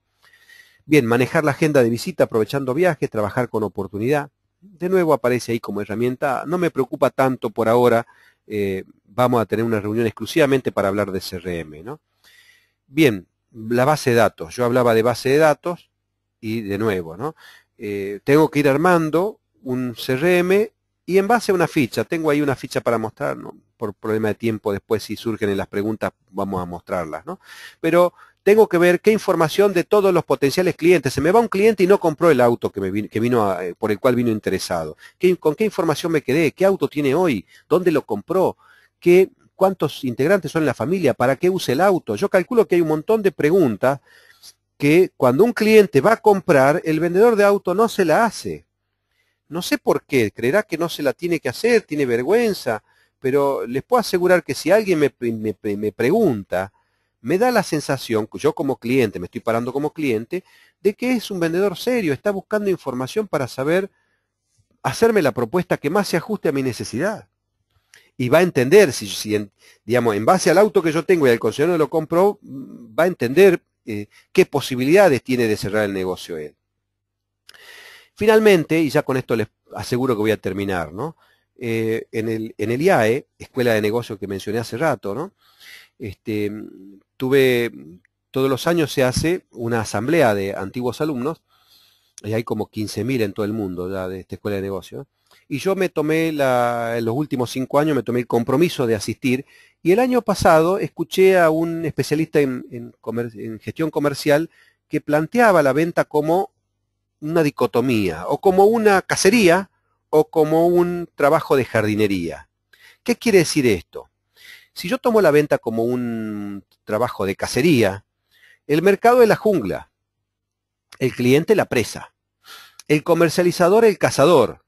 Bien, manejar la agenda de visita aprovechando viajes, trabajar con oportunidad. De nuevo aparece ahí como herramienta. No me preocupa tanto por ahora. Eh, vamos a tener una reunión exclusivamente para hablar de CRM. ¿no? Bien, la base de datos. Yo hablaba de base de datos y de nuevo, ¿no? Eh, tengo que ir armando un CRM y en base a una ficha, tengo ahí una ficha para mostrar, por problema de tiempo, después si surgen en las preguntas vamos a mostrarlas, ¿no? Pero tengo que ver qué información de todos los potenciales clientes. Se me va un cliente y no compró el auto que, me que eh, por el cual vino interesado. ¿Con qué información me quedé? ¿Qué auto tiene hoy? ¿Dónde lo compró? ¿Qué, ¿Cuántos integrantes son en la familia? ¿Para qué usa el auto? Yo calculo que hay un montón de preguntas que cuando un cliente va a comprar, el vendedor de auto no se la hace. No sé por qué, creerá que no se la tiene que hacer, tiene vergüenza, pero les puedo asegurar que si alguien me, pregunta, me da la sensación, yo como cliente, me estoy parando como cliente, de que es un vendedor serio, está buscando información para saber hacerme la propuesta que más se ajuste a mi necesidad. Y va a entender, si, en, digamos, en base al auto que yo tengo y al concesionario lo compro, mm, va a entender eh, qué posibilidades tiene de cerrar el negocio él. Finalmente, y ya con esto les aseguro que voy a terminar, ¿no? Eh, en, el, IAE, Escuela de Negocios que mencioné hace rato, ¿no? Este, tuve, todos los años se hace una asamblea de antiguos alumnos, y hay como 15.000 en todo el mundo de esta Escuela de Negocios, y yo me tomé, en los últimos cinco años, me tomé el compromiso de asistir, y el año pasado escuché a un especialista en gestión comercial que planteaba la venta como una dicotomía, o como una cacería, o como un trabajo de jardinería. ¿Qué quiere decir esto? Si yo tomo la venta como un trabajo de cacería, el mercado es la jungla, el cliente la presa, el comercializador el cazador,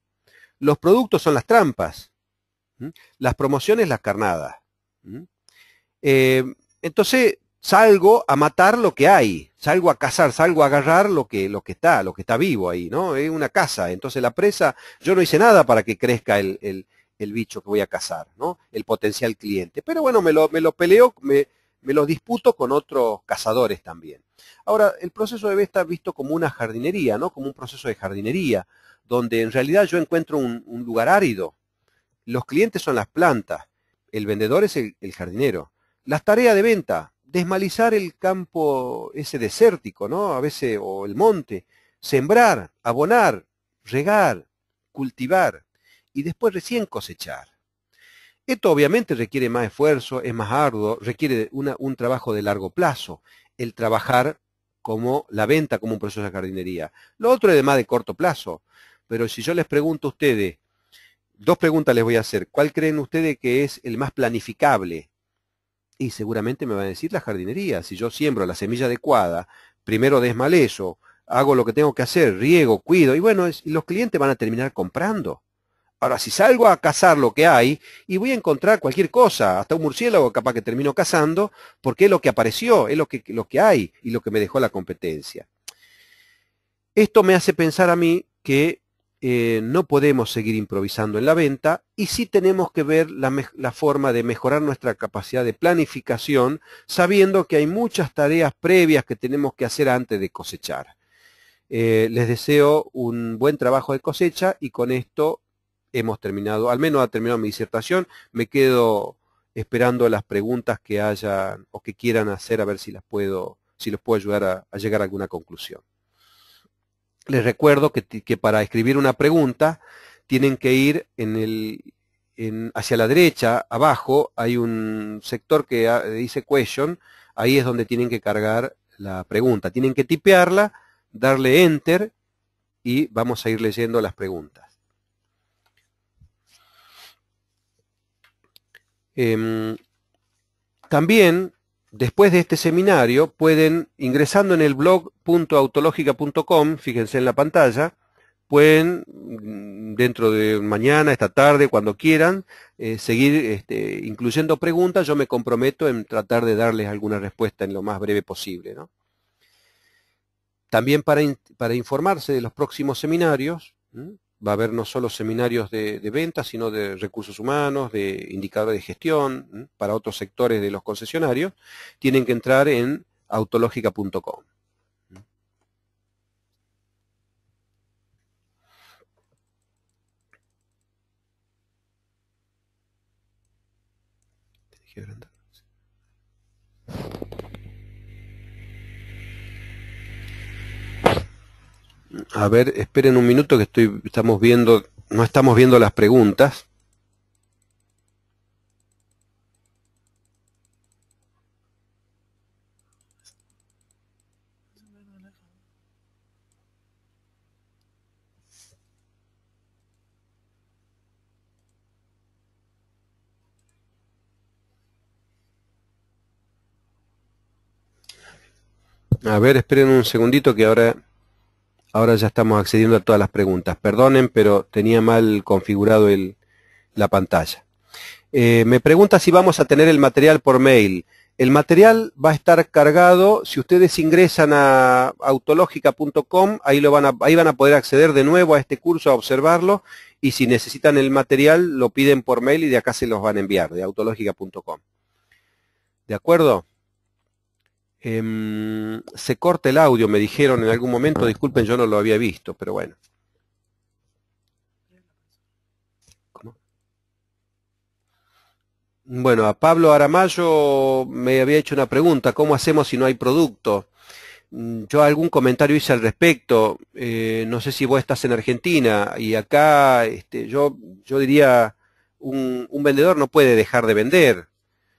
los productos son las trampas, las promociones las carnadas. Eh, entonces, salgo a matar lo que hay, salgo a cazar, salgo a agarrar lo que, lo que está, lo que está vivo ahí, ¿no? Es una casa. Entonces la presa, yo no hice nada para que crezca el, el, bicho que voy a cazar, ¿no? El potencial cliente. Pero bueno, me lo, peleo, me, lo disputo con otros cazadores también. Ahora, el proceso debe estar visto como una jardinería, ¿no? Como un proceso de jardinería, donde en realidad yo encuentro un, lugar árido. Los clientes son las plantas, el vendedor es el jardinero. Las tareas de venta, desmalizar el campo ese desértico, ¿no? A veces, o el monte, sembrar, abonar, regar, cultivar y después recién cosechar. Esto obviamente requiere más esfuerzo, es más arduo, requiere un trabajo de largo plazo, el trabajar como la venta, como un proceso de jardinería. Lo otro es de más de corto plazo, pero si yo les pregunto a ustedes, dos preguntas les voy a hacer, ¿cuál creen ustedes que es el más planificable? Y seguramente me va a decir la jardinería. Si yo siembro la semilla adecuada, primero desmalezo, hago lo que tengo que hacer, riego, cuido, y bueno, los clientes van a terminar comprando. Ahora, si salgo a cazar lo que hay y voy a encontrar cualquier cosa, hasta un murciélago capaz que termino cazando, porque es lo que apareció, es lo que, lo que hay y lo que me dejó la competencia. Esto me hace pensar a mí que eh, no podemos seguir improvisando en la venta y sí tenemos que ver la, forma de mejorar nuestra capacidad de planificación, sabiendo que hay muchas tareas previas que tenemos que hacer antes de cosechar. Eh, les deseo un buen trabajo de cosecha y con esto hemos terminado, al menos ha terminado mi disertación, me quedo esperando las preguntas que hayan o que quieran hacer a ver si las puedo, si los puedo ayudar a llegar a alguna conclusión. Les recuerdo que, para escribir una pregunta tienen que ir hacia la derecha, abajo, hay un sector que ah, dice question, ahí es donde tienen que cargar la pregunta. Tienen que tipearla, darle enter y vamos a ir leyendo las preguntas. Em, también Después de este seminario pueden, ingresando en el blog.autológica.com, fíjense en la pantalla, pueden mm, dentro de mañana, esta tarde, cuando quieran, eh, seguir este, incluyendo preguntas. Yo me comprometo en tratar de darles alguna respuesta en lo más breve posible. También para, para informarse de los próximos seminarios, va a haber no solo seminarios de, ventas, sino de recursos humanos, de indicadores de gestión, para otros sectores de los concesionarios, tienen que entrar en autologica.com. A ver, esperen un minuto que estoy, estamos viendo, no estamos viendo las preguntas. A ver, esperen un segundito que ahora Ahora ya estamos accediendo a todas las preguntas. Perdonen, pero tenía mal configurado la pantalla. Eh, me pregunta si vamos a tener el material por mail. El material va a estar cargado, si ustedes ingresan a autológica.com, ahí, van a, ahí van a poder acceder de nuevo a este curso, a observarlo, y si necesitan el material, lo piden por mail y de acá se los van a enviar, de autológica.com. ¿De acuerdo? Em, se corta el audio, me dijeron en algún momento, ah. disculpen, yo no lo había visto, pero bueno. Bueno, a Pablo Aramayo me había hecho una pregunta, ¿cómo hacemos si no hay producto? Mm, yo algún comentario hice al respecto, eh, no sé si vos estás en Argentina y acá este, yo, yo diría, un, vendedor no puede dejar de vender,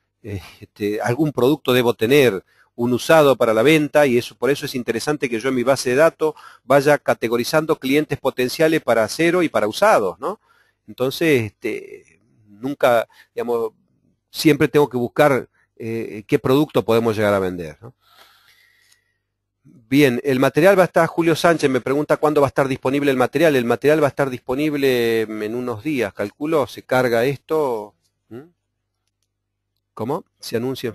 este, algún producto debo tener, un usado para la venta y eso, por eso es interesante que yo en mi base de datos vaya categorizando clientes potenciales para cero y para usados, ¿no? Entonces, este, nunca, digamos, siempre tengo que buscar eh, qué producto podemos llegar a vender, Bien, el material va a estar, Julio Sánchez me pregunta cuándo va a estar disponible el material. El material va a estar disponible en unos días, calculo, se carga esto. ¿Mm? ¿Cómo? Se anuncia.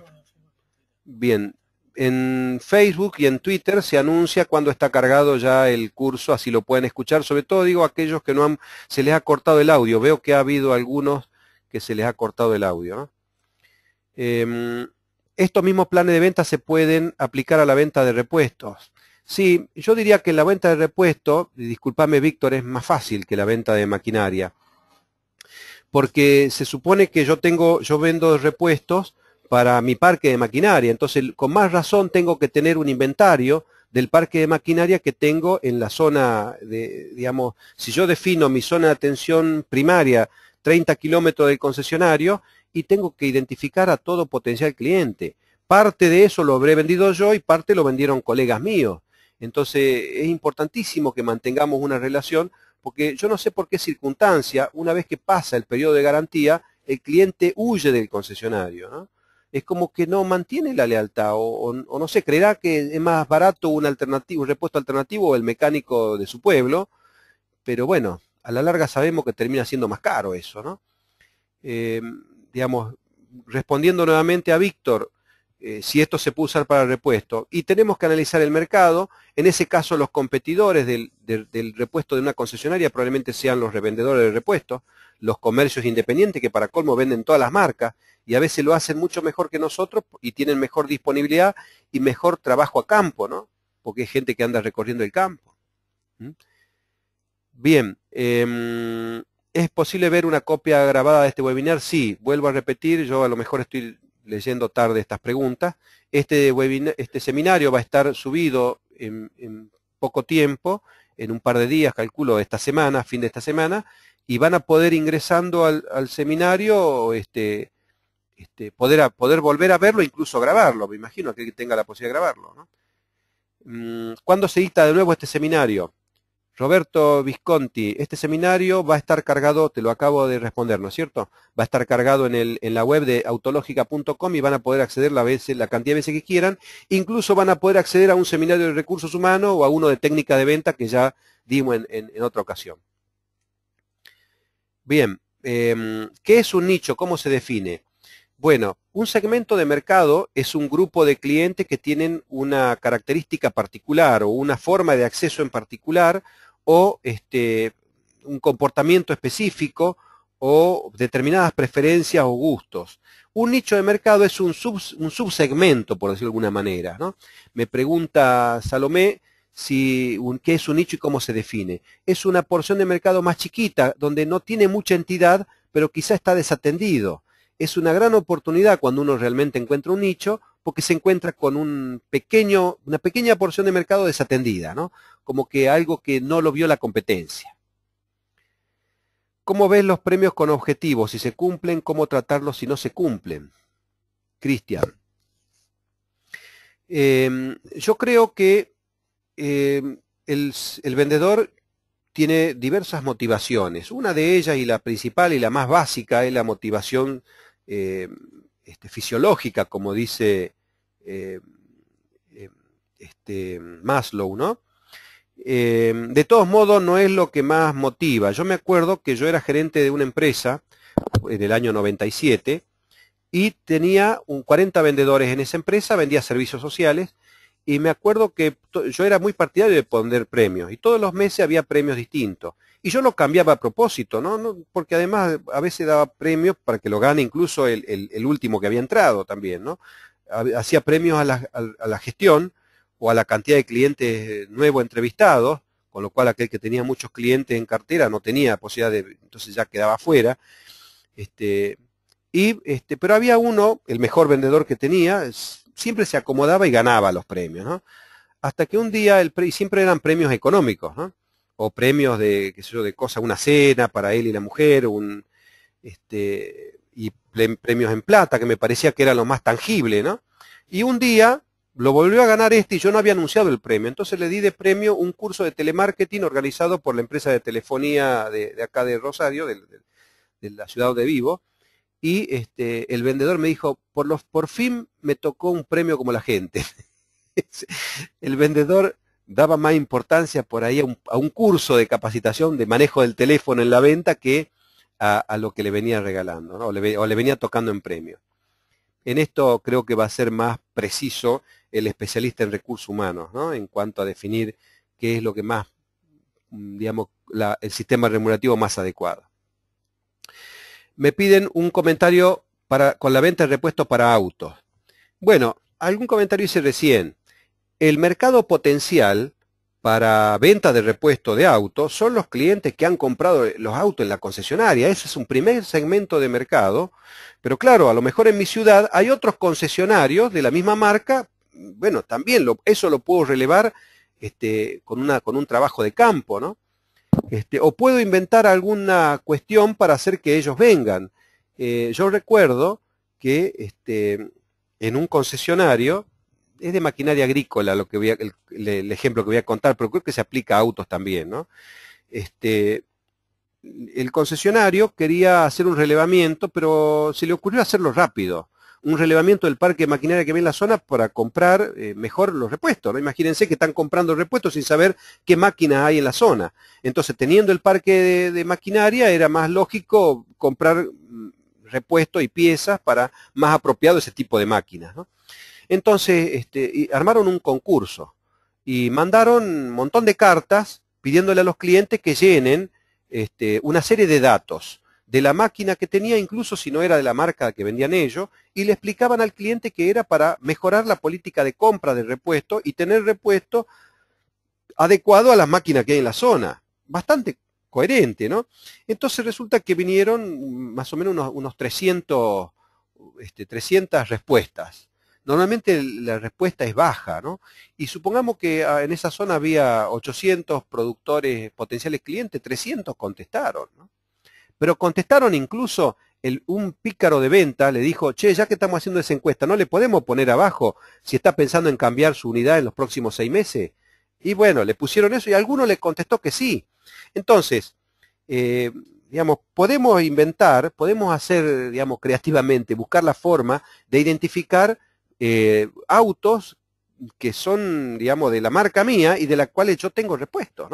Bien, en Facebook y en Twitter se anuncia cuando está cargado ya el curso, así lo pueden escuchar, sobre todo digo aquellos que no han, se les ha cortado el audio, veo que ha habido algunos que se les ha cortado el audio. Em, estos mismos planes de venta se pueden aplicar a la venta de repuestos. Sí, yo diría que la venta de repuestos, disculpame Víctor, es más fácil que la venta de maquinaria, porque se supone que yo tengo, yo vendo repuestos, para mi parque de maquinaria. Entonces, con más razón tengo que tener un inventario del parque de maquinaria que tengo en la zona de, digamos, si yo defino mi zona de atención primaria 30 kilómetros del concesionario y tengo que identificar a todo potencial cliente. Parte de eso lo habré vendido yo y parte lo vendieron colegas míos. Entonces es importantísimo que mantengamos una relación porque yo no sé por qué circunstancia, una vez que pasa el periodo de garantía, el cliente huye del concesionario. ¿no? es como que no mantiene la lealtad o, no sé, creerá que es más barato un, repuesto alternativo el mecánico de su pueblo, pero bueno, a la larga sabemos que termina siendo más caro eso, ¿no? Eh, digamos, respondiendo nuevamente a Víctor, eh, si esto se puede usar para repuesto. Y tenemos que analizar el mercado. En ese caso, los competidores del, repuesto de una concesionaria probablemente sean los revendedores de repuestos, los comercios independientes que para colmo venden todas las marcas y a veces lo hacen mucho mejor que nosotros y tienen mejor disponibilidad y mejor trabajo a campo, ¿no? Porque hay gente que anda recorriendo el campo. ¿Mm? Bien. Em, ¿Es posible ver una copia grabada de este webinar? Sí, vuelvo a repetir, yo a lo mejor estoy leyendo tarde estas preguntas. Este, este seminario va a estar subido en, poco tiempo, en un par de días, calculo, esta semana, fin de esta semana, y van a poder ingresando al, seminario, este, este, poder, poder volver a verlo, incluso grabarlo, me imagino, que tenga la posibilidad de grabarlo. ¿no? Mm, ¿Cuándo se dicta de nuevo este seminario? Roberto Visconti, este seminario va a estar cargado, te lo acabo de responder, ¿no es cierto? Va a estar cargado en, la web de autológica.com y van a poder acceder la, la cantidad de veces que quieran. Incluso van a poder acceder a un seminario de recursos humanos o a uno de técnica de venta que ya dimos en, otra ocasión. Bien, em, ¿qué es un nicho? ¿Cómo se define? Bueno, un segmento de mercado es un grupo de clientes que tienen una característica particular o una forma de acceso en particular o este, un comportamiento específico o determinadas preferencias o gustos. Un nicho de mercado es un, subsegmento, por decirlo de alguna manera. Me pregunta Salomé si, qué es un nicho y cómo se define. Es una porción de mercado más chiquita, donde no tiene mucha entidad, pero quizá está desatendido. Es una gran oportunidad cuando uno realmente encuentra un nicho porque se encuentra con un pequeño, una pequeña porción de mercado desatendida, ¿no? Como que algo que no lo vio la competencia. ¿Cómo ves los premios con objetivos? Si se cumplen, ¿cómo tratarlos si no se cumplen? Cristian. Em, yo creo que em, el, vendedor tiene diversas motivaciones. Una de ellas y la principal y la más básica es la motivación em, este, fisiológica, como dice eh, eh, este, Maslow, ¿no? Eh, de todos modos, no es lo que más motiva. Yo me acuerdo que yo era gerente de una empresa en el año 97 y tenía un 40 vendedores en esa empresa, vendía servicios sociales y me acuerdo que yo era muy partidario de poner premios y todos los meses había premios distintos. Y yo lo cambiaba a propósito, ¿no? porque además a veces daba premios para que lo gane incluso el, último que había entrado también, ¿no? Hacía premios a la, gestión o a la cantidad de clientes eh, nuevos entrevistados, con lo cual aquel que tenía muchos clientes en cartera no tenía posibilidad de, entonces ya quedaba fuera. Este, y, este, pero había uno, el mejor vendedor que tenía, siempre se acomodaba y ganaba los premios, ¿no? Hasta que un día, el siempre eran premios económicos, ¿no? o premios de, qué sé yo, de cosas, una cena para él y la mujer, un, este, y premios en plata, que me parecía que era lo más tangible, ¿no? Y un día lo volvió a ganar este y yo no había anunciado el premio, entonces le di de premio un curso de telemarketing organizado por la empresa de telefonía de, acá de Rosario, de, de la ciudad de Vivo, y este, el vendedor me dijo, por, los, por fin me tocó un premio como la gente. el vendedor daba más importancia por ahí a un, curso de capacitación de manejo del teléfono en la venta que a, lo que le venía regalando o, le, venía tocando en premio. En esto creo que va a ser más preciso el especialista en recursos humanos ¿no? en cuanto a definir qué es lo que más, digamos, el sistema remunerativo más adecuado. Me piden un comentario con la venta de repuestos para autos. Bueno, algún comentario hice recién el mercado potencial para venta de repuesto de autos son los clientes que han comprado los autos en la concesionaria. Ese es un primer segmento de mercado. Pero claro, a lo mejor en mi ciudad hay otros concesionarios de la misma marca. Bueno, también eso lo puedo relevar este, con, un trabajo de campo, ¿no? Este, o puedo inventar alguna cuestión para hacer que ellos vengan. Eh, yo recuerdo que este, en un concesionario es de maquinaria agrícola lo que voy el, ejemplo que voy a contar, pero creo que se aplica a autos también, ¿no? Este, el concesionario quería hacer un relevamiento, pero se le ocurrió hacerlo rápido. Un relevamiento del parque de maquinaria que ve en la zona para comprar eh, mejor los repuestos. ¿no? Imagínense que están comprando repuestos sin saber qué máquinas hay en la zona. Entonces, teniendo el parque de, de maquinaria, era más lógico comprar mm, repuestos y piezas para más apropiado ese tipo de máquinas. ¿no? Entonces, este, armaron un concurso y mandaron un montón de cartas pidiéndole a los clientes que llenen este, una serie de datos de la máquina que tenía, incluso si no era de la marca que vendían ellos, y le explicaban al cliente que era para mejorar la política de compra de repuesto y tener repuesto adecuado a las máquinas que hay en la zona. Bastante coherente, ¿no? Entonces resulta que vinieron más o menos unos, unos 300 este, respuestas normalmente la respuesta es baja, ¿no? Y supongamos que ah, en esa zona había 800 productores potenciales clientes, 300 contestaron, ¿no? Pero contestaron incluso un pícaro de venta, le dijo, che, ya que estamos haciendo esa encuesta, ¿no le podemos poner abajo si está pensando en cambiar su unidad en los próximos seis meses? Y bueno, le pusieron eso y alguno le contestó que sí. Entonces, eh, digamos, podemos inventar, podemos hacer, digamos, creativamente, buscar la forma de identificar eh, autos que son, digamos, de la marca mía y de las cuales yo tengo repuestos,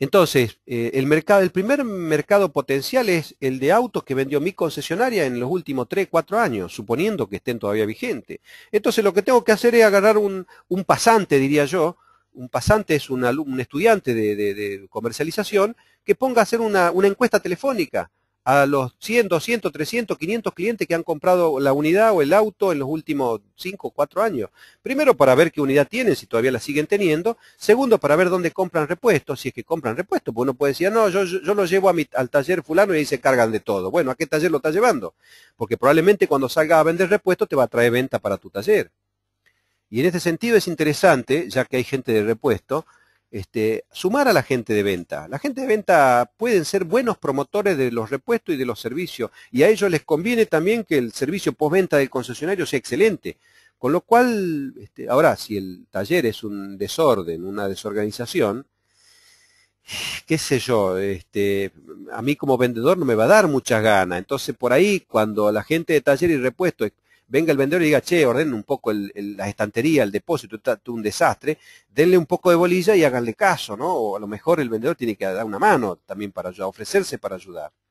Entonces, eh, el, mercado, el primer mercado potencial es el de autos que vendió mi concesionaria en los últimos 3, 4 años, suponiendo que estén todavía vigentes. Entonces, lo que tengo que hacer es agarrar un, pasante, diría yo. Un pasante es un, estudiante de, comercialización que ponga a hacer una encuesta telefónica a los 100, 200, 300, 500 clientes que han comprado la unidad o el auto en los últimos 5 o 4 años. Primero, para ver qué unidad tienen, si todavía la siguen teniendo. Segundo, para ver dónde compran repuestos, si es que compran repuestos. Pues uno puede decir, ah, no, yo, yo, lo llevo a mi, al taller fulano y ahí se cargan de todo. Bueno, ¿a qué taller lo estás llevando? Porque probablemente cuando salga a vender repuestos te va a traer venta para tu taller. Y en este sentido es interesante, ya que hay gente de repuesto, este, sumar a la gente de venta. La gente de venta pueden ser buenos promotores de los repuestos y de los servicios, y a ellos les conviene también que el servicio postventa del concesionario sea excelente. Con lo cual, este, ahora, si el taller es un desorden, una desorganización, qué sé yo, este, a mí como vendedor no me va a dar muchas ganas. Entonces, por ahí, cuando la gente de taller y repuesto venga el vendedor y diga, che, ordenen un poco la estantería, el depósito, está un desastre, denle un poco de bolilla y háganle caso, ¿no? O a lo mejor el vendedor tiene que dar una mano también para ofrecerse para ayudar.